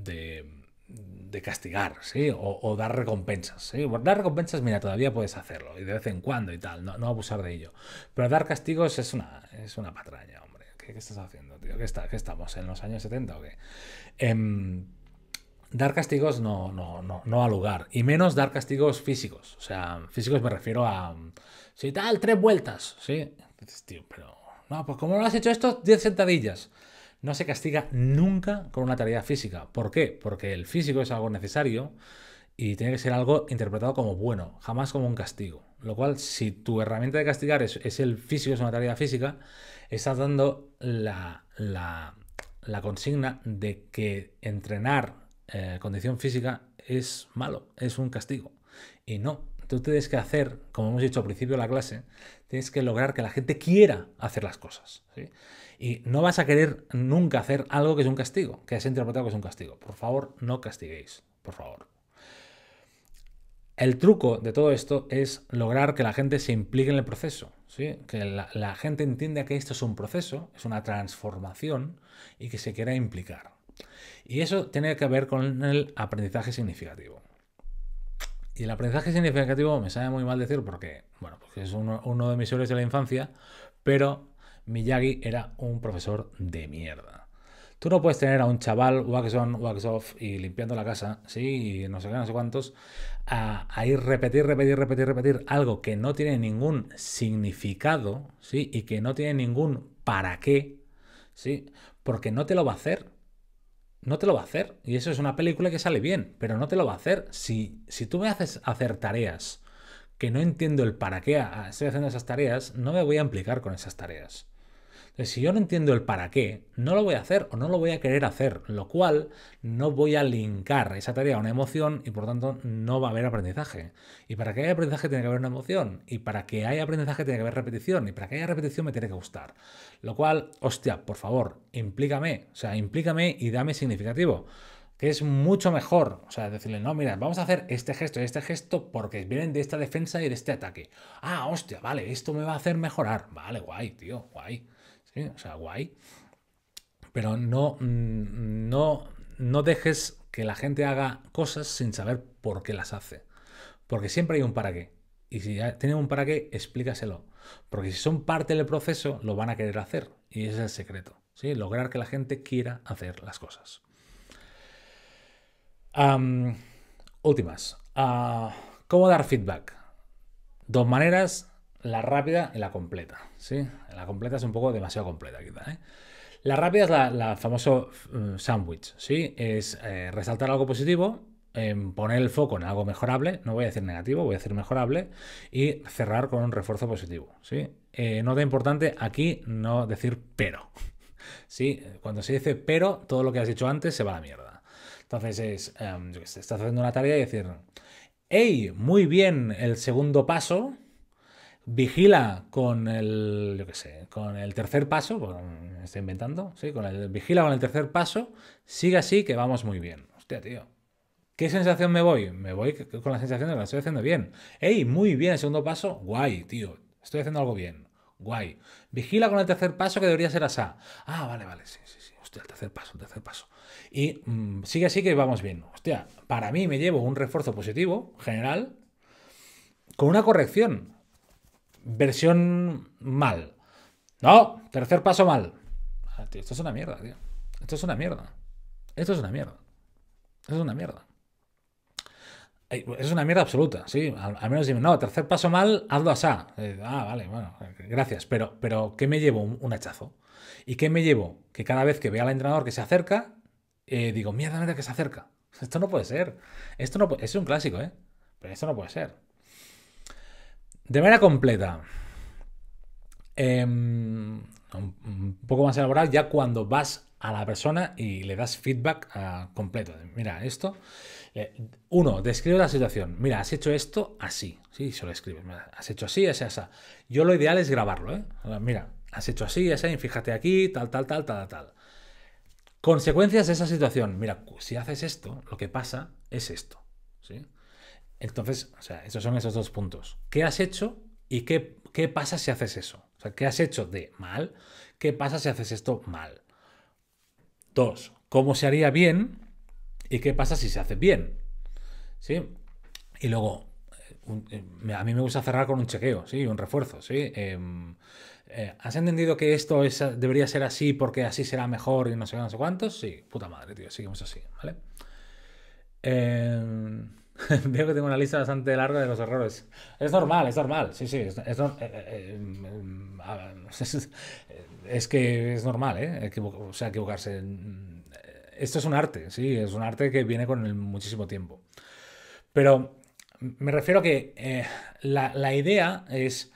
de, castigar, ¿sí? O, dar recompensas, ¿sí? Dar recompensas, mira, todavía puedes hacerlo, y de vez en cuando y tal, no, abusar de ello. Pero dar castigos es una, es una patraña, hombre. ¿Qué, estás haciendo, tío? ¿Qué, está, ¿Qué, estamos, en los años 70 o qué? Em, dar castigos no, no, no, no a lugar. Y menos dar castigos físicos. O sea, físicos me refiero a. Si tal, tres vueltas, ¿sí? pero. No, pues como lo has hecho esto, 10 sentadillas. No se castiga nunca con una tarea física. ¿Por qué? Porque el físico es algo necesario y tiene que ser algo interpretado como bueno, jamás como un castigo. Lo cual, si tu herramienta de castigar es, el físico, es una tarea física, estás dando la, consigna de que entrenar eh, condición física es malo, es un castigo. Y no, tú tienes que hacer, como hemos dicho al principio de la clase, Tienes que lograr que la gente quiera hacer las cosas. Y no vas a querer nunca hacer algo que es un castigo, que es interpretado que es un castigo. Por favor, no castiguéis, por favor. El truco de todo esto es lograr que la gente se implique en el proceso, que la, gente entienda que esto es un proceso, es una transformación y que se quiera implicar. Y eso tiene que ver con el aprendizaje significativo. Y el aprendizaje significativo me sabe muy mal decir porque, bueno, pues es uno, de mis sueños de la infancia, pero Miyagi era un profesor de mierda. Tú no puedes tener a un chaval wax on, wax off y limpiando la casa, sí, y no sé qué, no sé cuántos, a, ir repetir, repetir, repetir, repetir algo que no tiene ningún significado, sí, y que no tiene ningún para qué, sí, porque no te lo va a hacer no te lo va a hacer. Y eso es una película que sale bien, pero no te lo va a hacer. Si, si tú me haces hacer tareas que no entiendo el para qué estoy haciendo esas tareas, no me voy a implicar con esas tareas si yo no entiendo el para qué, no lo voy a hacer o no lo voy a querer hacer, lo cual no voy a linkar esa tarea a una emoción y por tanto no va a haber aprendizaje. Y para que haya aprendizaje tiene que haber una emoción, y para que haya aprendizaje tiene que haber repetición, y para que haya repetición me tiene que gustar. Lo cual, hostia, por favor, implícame, o sea, implícame y dame significativo que es mucho mejor, o sea, decirle, no, mira, vamos a hacer este gesto y este gesto porque vienen de esta defensa y de este ataque. Ah, hostia, vale, esto me va a hacer mejorar. Vale, guay, tío, guay. O sea, guay. Pero no, mm, no, no dejes que la gente haga cosas sin saber por qué las hace. Porque siempre hay un para qué. Y si ya tienen un para qué, explícaselo. Porque si son parte del proceso, lo van a querer hacer. Y ese es el secreto. Lograr que la gente quiera hacer las cosas. últimas. Ah, ¿Cómo dar feedback? Dos maneras la rápida y la completa. ¿sí? La completa es un poco demasiado completa, quizá. ¿eh? La rápida es la, la famoso eh, sándwich, ¿sí? Es eh, resaltar algo positivo, em, poner el foco en algo mejorable, no voy a decir negativo, voy a decir mejorable, y cerrar con un refuerzo positivo, ¿sí? Eh, nota importante aquí no decir pero, ¿sí? Cuando se dice pero, todo lo que has dicho antes se va a la mierda. Entonces es, em, estás haciendo una tarea y decir, hey, muy bien el segundo paso, vigila con el, yo qué sé, con el tercer paso, me estoy inventando, sí, con el, vigila con el tercer paso, sigue así que vamos muy bien. Hostia, tío. ¿Qué sensación me voy? Me voy con la sensación de que la estoy haciendo bien. ¡Ey! Muy bien, el segundo paso, guay, tío. Estoy haciendo algo bien. Guay. Vigila con el tercer paso que debería ser asá. Ah, vale, vale, sí, sí, sí. Hostia, el tercer paso, el tercer paso. Y mm, sigue así que vamos bien. Hostia, para mí me llevo un refuerzo positivo, general, con una corrección versión mal. No, tercer paso mal. Ah, esto es una mierda, tío. Esto es una mierda. Esto es una mierda. Esto es una mierda. Es una mierda absoluta, sí. Al, menos no, tercer paso mal, hazlo así. Eh, ah, vale, bueno, gracias. Pero, pero ¿qué me llevo? Un, hachazo. ¿Y qué me llevo? Que cada vez que vea al entrenador que se acerca, eh, digo, mierda, mierda que se acerca. Esto no puede ser. Esto no puede... Es un clásico, ¿eh? Pero esto no puede ser. De manera completa, em, un poco más elaborado, ya cuando vas a la persona y le das feedback ah, completo. Mira, esto. Eh, uno, describe la situación. Mira, has hecho esto así. Sí, solo lo escribes. Has hecho así, así, así. Yo lo ideal es grabarlo, ¿eh? Mira, has hecho así, así, fíjate aquí, tal, tal, tal, tal, tal. Consecuencias de esa situación. Mira, si haces esto, lo que pasa es esto. ¿Sí? Entonces, o sea, esos son esos dos puntos. ¿Qué has hecho y qué, qué pasa si haces eso? O sea, ¿qué has hecho de mal? ¿Qué pasa si haces esto mal? Dos, ¿cómo se haría bien? ¿Y qué pasa si se hace bien? ¿Sí? Y luego, eh, eh, a mí me gusta cerrar con un chequeo, ¿sí? Un refuerzo, ¿sí? Em, eh, ¿Has entendido que esto debería ser así porque así será mejor y no sé, cuántos? Sí, puta madre, tío, seguimos así, ¿vale? Eh... Veo que tengo una lista bastante larga de los errores. Es normal, es normal, sí, sí, es, que es normal, ¿eh? o sea, equivocarse. Mm, esto es un arte, sí, es un arte que viene con muchísimo tiempo. Pero me refiero a que eh, la, la idea es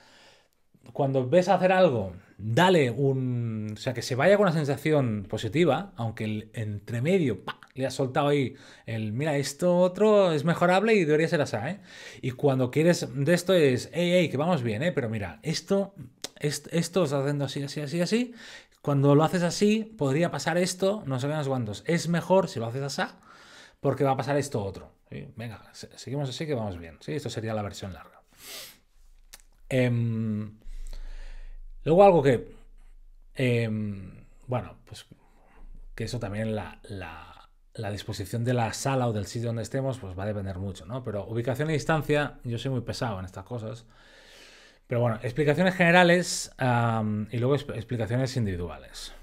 cuando ves hacer algo dale un... O sea, que se vaya con una sensación positiva, aunque el entremedio le ha soltado ahí el, mira, esto otro es mejorable y debería ser así, ¿eh? Y cuando quieres de esto es, hey, hey, que vamos bien, ¿eh? Pero mira, esto, esto esto está haciendo así, así, así, así. Cuando lo haces así, podría pasar esto, no sé cuántos Es mejor si lo haces así, porque va a pasar esto otro. Venga, seguimos así que vamos bien, ¿sí? Esto sería la versión larga. Eh... Luego algo que, em, bueno, pues que eso también la, la, disposición de la sala o del sitio donde estemos, pues va a depender mucho, ¿no? Pero ubicación y distancia, yo soy muy pesado en estas cosas. Pero bueno, explicaciones generales y luego explicaciones individuales.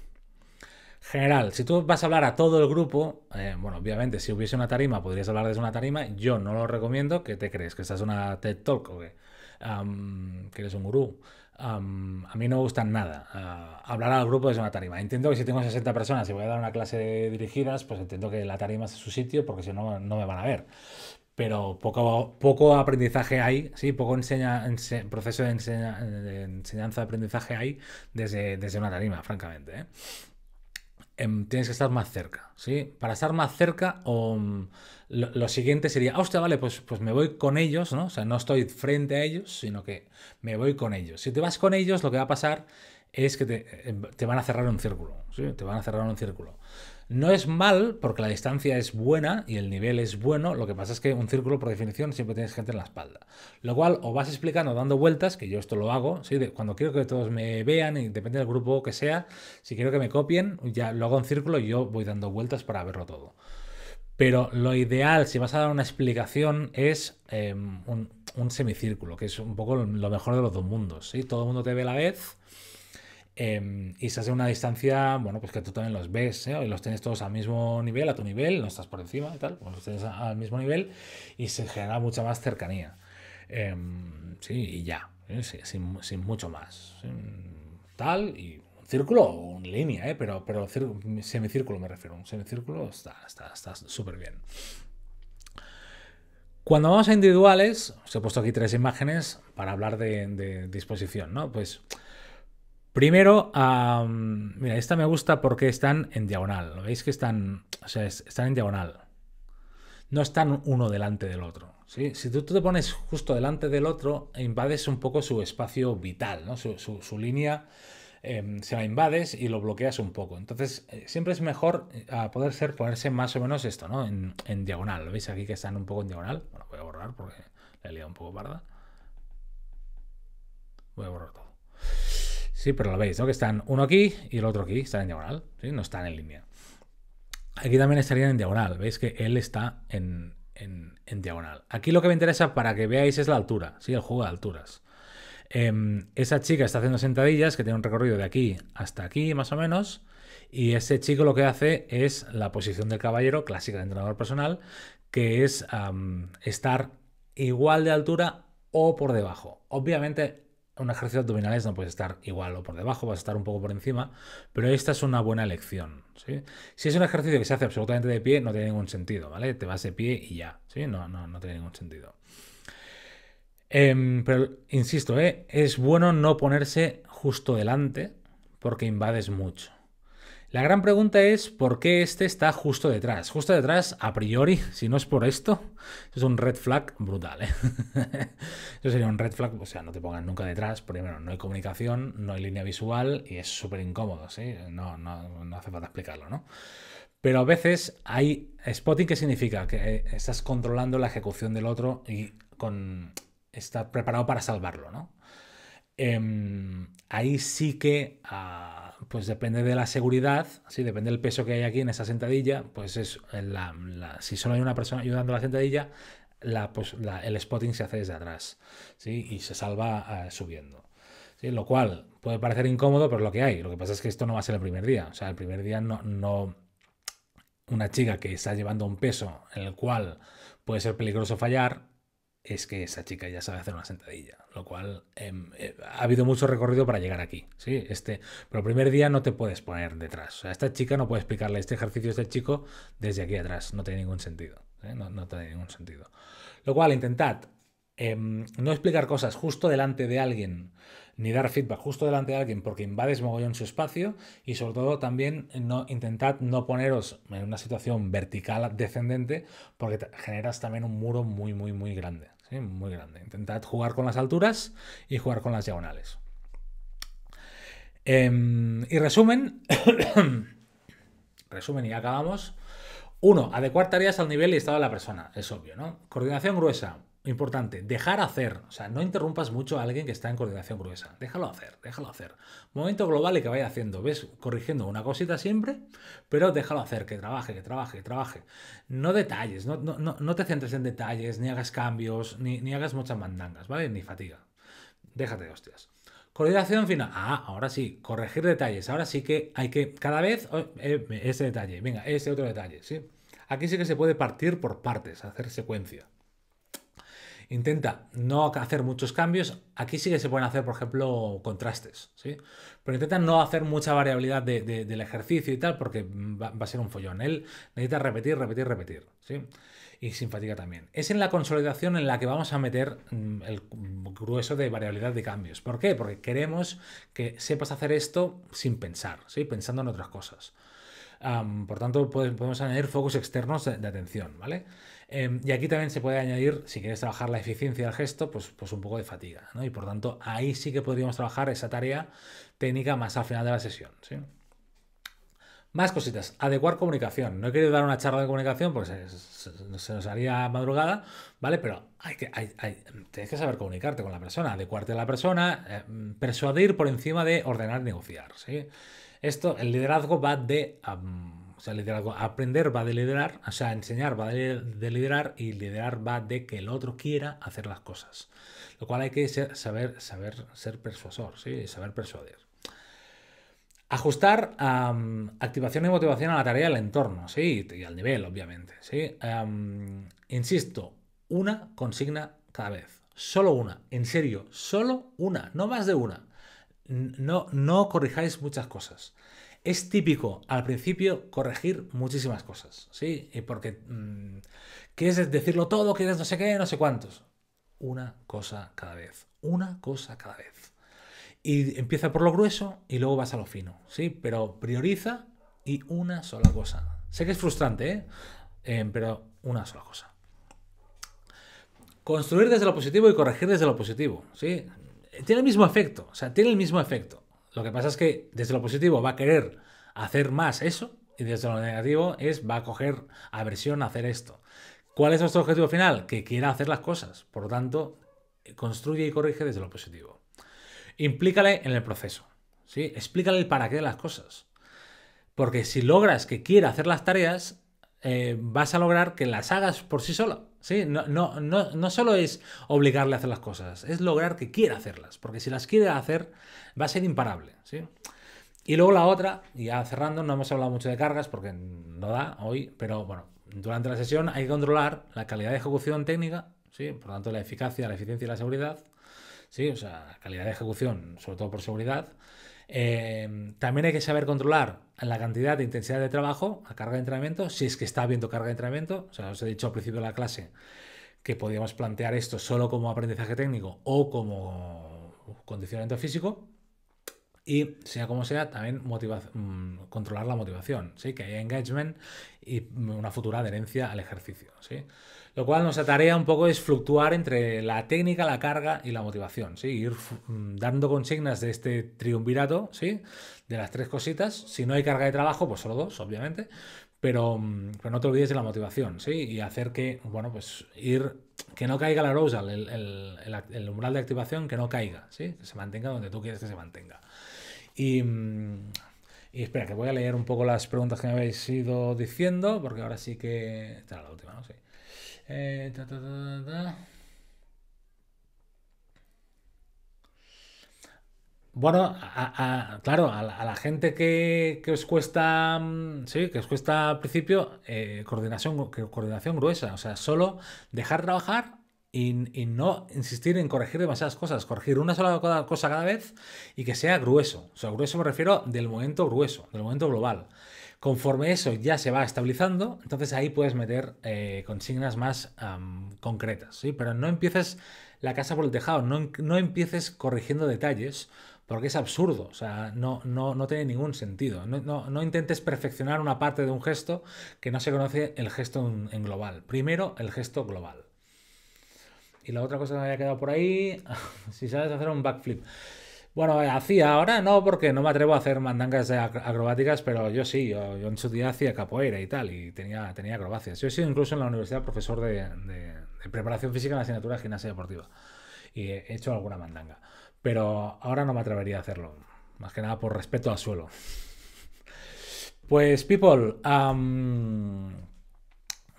General, si tú vas a hablar a todo el grupo, eh, bueno, obviamente si hubiese una tarima podrías hablar desde una tarima, yo no lo recomiendo, que te crees? ¿Que estás una TED Talk o ¿Que eres un gurú? a mí no me gustan nada. hablar al grupo desde una tarima. Entiendo que si tengo 60 personas y voy a dar una clase de dirigidas, pues entiendo que la tarima es su sitio porque si no, no me van a ver. Pero poco, poco aprendizaje hay, sí, poco enseña, proceso de, enseñanza de aprendizaje hay desde, desde una tarima, francamente. ¿eh? Em, tienes que estar más cerca, ¿sí? Para estar más cerca, o, mm, lo, siguiente sería, ah, hostia, vale, pues, pues me voy con ellos, ¿no? O sea, no estoy frente a ellos, sino que me voy con ellos. Si te vas con ellos, lo que va a pasar es que te, van a cerrar un círculo, Te van a cerrar un círculo. No es mal porque la distancia es buena y el nivel es bueno, lo que pasa es que un círculo por definición siempre tienes gente en la espalda. Lo cual o vas explicando dando vueltas, que yo esto lo hago, cuando quiero que todos me vean, y depende del grupo que sea, si quiero que me copien, ya lo hago en círculo y yo voy dando vueltas para verlo todo. Pero lo ideal, si vas a dar una explicación, es em, un, semicírculo, que es un poco lo mejor de los dos mundos. y Todo el mundo te ve a la vez Em, y se hace una distancia, bueno, pues que tú también los ves, ¿eh? y los tienes todos al mismo nivel, a tu nivel, no estás por encima y tal, pues los tienes al mismo nivel y se genera mucha más cercanía. Em, sí, y ya, ¿eh? sin, mucho más. Tal, y un círculo o una línea, ¿eh? pero, pero semicírculo me refiero, un semicírculo está súper está, bien. Cuando vamos a individuales, os he puesto aquí tres imágenes para hablar de, de disposición, ¿no? Pues Primero, mira, esta me gusta porque están en diagonal. ¿Veis que están, o sea, están en diagonal? No están uno delante del otro. Si tú, te pones justo delante del otro, invades un poco su espacio vital, su, línea em, se la invades y lo bloqueas un poco. Entonces, eh, siempre es mejor eh, a poder ser ponerse más o menos esto, ¿no? En, diagonal. ¿Lo veis aquí que están un poco en diagonal? Bueno, voy a borrar porque le he liado un poco parda. Voy a borrar todo. Sí, pero lo veis, ¿no? Que están uno aquí y el otro aquí, están en diagonal, ¿sí? No están en línea. Aquí también estarían en diagonal, veis que él está en, diagonal. Aquí lo que me interesa para que veáis es la altura, ¿sí? El juego de alturas. Em, esa chica está haciendo sentadillas que tiene un recorrido de aquí hasta aquí, más o menos. Y ese chico lo que hace es la posición del caballero, clásica de entrenador personal, que es estar igual de altura o por debajo. Obviamente un ejercicio abdominales no puede estar igual o por debajo, vas a estar un poco por encima, pero esta es una buena elección. Si es un ejercicio que se hace absolutamente de pie, no tiene ningún sentido, ¿vale? Te vas de pie y ya, ¿sí? No, no, no tiene ningún sentido. Em, pero insisto, ¿eh? es bueno no ponerse justo delante porque invades mucho. La gran pregunta es por qué este está justo detrás. Justo detrás, a priori, si no es por esto, es un red flag brutal. ¿eh? Eso sería un red flag, o sea, no te pongan nunca detrás. Primero, no hay comunicación, no hay línea visual y es súper incómodo, ¿sí? No, no, no hace falta explicarlo, ¿no? Pero a veces hay spotting que significa que eh, estás controlando la ejecución del otro y con, estás preparado para salvarlo, ¿no? Em, ahí sí que... Ah, pues depende de la seguridad, ¿sí? depende del peso que hay aquí en esa sentadilla, pues es la, si solo hay una persona ayudando a la sentadilla, la, pues el spotting se hace desde atrás ¿sí? y se salva eh, subiendo. Lo cual puede parecer incómodo, pero lo que hay. Lo que pasa es que esto no va a ser el primer día. O sea, el primer día no, no una chica que está llevando un peso en el cual puede ser peligroso fallar, es que esa chica ya sabe hacer una sentadilla. Lo cual em, eh, ha habido mucho recorrido para llegar aquí. ¿sí? Este, pero el primer día no te puedes poner detrás. O esta chica no puede explicarle este ejercicio a este chico desde aquí atrás. No tiene ningún sentido. ¿eh? No, tiene ningún sentido. Lo cual, intentad em, no explicar cosas justo delante de alguien, ni dar feedback justo delante de alguien, porque invades mogollón su espacio y sobre todo también no, intentad no poneros en una situación vertical descendente, porque generas también un muro muy, muy, muy grande muy grande. Intentad jugar con las alturas y jugar con las diagonales. Em, y resumen, resumen y acabamos. Uno, adecuar tareas al nivel y estado de la persona, es obvio, ¿no? Coordinación gruesa. Importante, dejar hacer. O sea, no interrumpas mucho a alguien que está en coordinación gruesa. Déjalo hacer, déjalo hacer. Momento global y que vaya haciendo. ¿Ves? Corrigiendo una cosita siempre, pero déjalo hacer, que trabaje, que trabaje, que trabaje. No detalles, no, te centres en detalles, ni hagas cambios, ni, hagas muchas mandangas, ¿vale? Ni fatiga. Déjate de hostias. Coordinación final. Ah, ahora sí, corregir detalles. Ahora sí que hay que cada vez oh, eh, ese detalle, venga, ese otro detalle, ¿sí? Aquí sí que se puede partir por partes, hacer secuencia. Intenta no hacer muchos cambios. Aquí sí que se pueden hacer, por ejemplo, contrastes, ¿sí? Pero intenta no hacer mucha variabilidad del ejercicio y tal, porque va, a ser un follón. Él necesita repetir, repetir, repetir, ¿sí? Y sin fatiga también. Es en la consolidación en la que vamos a meter mm, el grueso de variabilidad de cambios. ¿Por qué? Porque queremos que sepas hacer esto sin pensar, ¿sí? Pensando en otras cosas. por tanto, podemos añadir focos externos de, de atención, ¿vale? Em, y aquí también se puede añadir, si quieres trabajar la eficiencia del gesto, pues, pues un poco de fatiga, Y por tanto, ahí sí que podríamos trabajar esa tarea técnica más al final de la sesión, ¿sí? Más cositas. Adecuar comunicación. No he querido dar una charla de comunicación porque se, nos haría madrugada, ¿vale? Pero hay que, tienes que saber comunicarte con la persona, adecuarte a la persona, em, persuadir por encima de ordenar negociar, Esto, el liderazgo va de sea, Aprender va de liderar, o sea, enseñar va de liderar y liderar va de que el otro quiera hacer las cosas. Lo cual hay que saber, saber ser persuasor, ¿sí? saber persuadir. Ajustar activación y motivación a la tarea y al entorno, ¿sí? Y al nivel, obviamente, ¿sí? insisto, una consigna cada vez. Solo una, en serio, solo una, no más de una. no corrijáis muchas cosas es típico al principio corregir muchísimas cosas, ¿sí? Eh, porque mm, quieres decirlo todo, quieres no sé qué, no sé cuántos. Una cosa cada vez, una cosa cada vez. Y empieza por lo grueso y luego vas a lo fino, ¿sí? Pero prioriza y una sola cosa. Sé que es frustrante, ¿eh? Eh, pero una sola cosa. Construir desde lo positivo y corregir desde lo positivo, ¿sí? Tiene el mismo efecto, o sea, tiene el mismo efecto. Lo que pasa es que desde lo positivo va a querer hacer más eso y desde lo negativo es va a coger aversión a hacer esto. ¿Cuál es nuestro objetivo final? Que quiera hacer las cosas. Por lo tanto, construye y corrige desde lo positivo. Implícale en el proceso. ¿sí? Explícale el para qué de las cosas. Porque si logras que quiera hacer las tareas, eh, vas a lograr que las hagas por sí solo. No, no, solo es obligarle a hacer las cosas, es lograr que quiera hacerlas, porque si las quiere hacer va a ser imparable. Y luego la otra, ya cerrando, no hemos hablado mucho de cargas porque no da hoy, pero bueno, durante la sesión hay que controlar la calidad de ejecución técnica, ¿sí? por lo tanto la eficacia, la eficiencia y la seguridad, ¿sí? o sea, calidad de ejecución, sobre todo por seguridad, Em, también hay que saber controlar la cantidad de intensidad de trabajo, a carga de entrenamiento, si es que está habiendo carga de entrenamiento. O sea, os he dicho al principio de la clase que podíamos plantear esto solo como aprendizaje técnico o como condicionamiento físico y sea como sea, también mm, controlar la motivación, ¿sí? que haya engagement y una futura adherencia al ejercicio. ¿sí? Lo cual nuestra tarea un poco es fluctuar entre la técnica, la carga y la motivación. ¿sí? Ir mm, dando consignas de este triunvirato, ¿sí? de las tres cositas. Si no hay carga de trabajo, pues solo dos, obviamente. Pero, mm, no te olvides de la motivación, ¿sí? Y hacer que, bueno, pues ir, que no caiga la rosa el, el, el, el umbral de activación, que no caiga, ¿sí? Que se mantenga donde tú quieres que se mantenga. Mm, y, espera, que voy a leer un poco las preguntas que me habéis ido diciendo, porque ahora sí que... Esta la última, no Bueno, claro, a la, gente que, os cuesta, mm, sí, que os cuesta al principio eh, coordinación, coordinación gruesa, o sea, solo dejar trabajar y, no insistir en corregir demasiadas cosas, corregir una sola cosa cada vez y que sea grueso. O sea, grueso me refiero del momento grueso, del momento global. Conforme eso ya se va estabilizando, entonces ahí puedes meter eh, consignas más concretas, Pero no empieces la casa por el tejado, no, empieces corrigiendo detalles, porque es absurdo, o sea, no, no, no tiene ningún sentido. No, intentes perfeccionar una parte de un gesto que no se conoce el gesto en global. Primero, el gesto global. Y la otra cosa que me había quedado por ahí, si sabes hacer un backflip. Bueno, eh, hacía ahora no, porque no me atrevo a hacer mandangas acrobáticas, pero yo sí, yo, en su día hacía capoeira y tal, y tenía, tenía acrobacias. Yo he sido incluso en la universidad profesor de, preparación física en la asignatura de gimnasia deportiva, y he hecho alguna mandanga. Pero ahora no me atrevería a hacerlo, más que nada por respeto al suelo. Pues, people,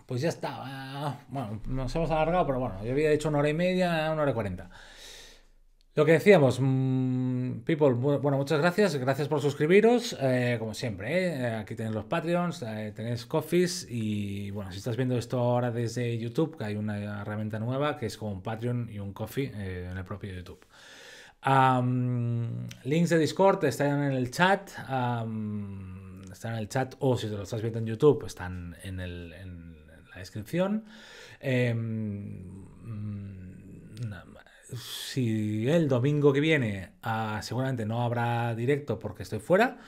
pues ya estaba, ah, Bueno, nos hemos alargado, pero bueno, yo había dicho una hora y media, una hora y cuarenta. Lo que decíamos, mm, people, bueno, muchas gracias, gracias por suscribiros, eh, como siempre, eh, aquí tenéis los Patreons, eh, tenéis Coffees y bueno, si estás viendo esto ahora desde YouTube, que hay una herramienta nueva que es como un Patreon y un Coffee en el propio YouTube. links de Discord están en el chat, están en el chat o si te lo estás viendo en YouTube, están en el... En, descripción. Em, mm, si el domingo que viene ah, seguramente no habrá directo porque estoy fuera.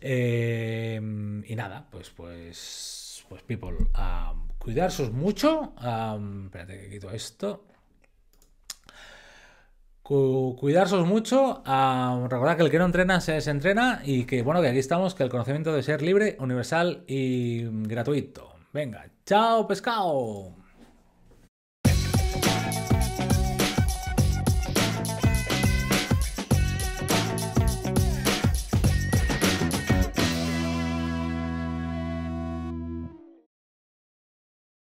Em, y nada, pues, pues, pues, people, a mucho. espérate que quito esto. Cu mucho. a recordad que el que no entrena se desentrena y que, bueno, que aquí estamos, que el conocimiento debe ser libre, universal y gratuito. Venga, chao pescado.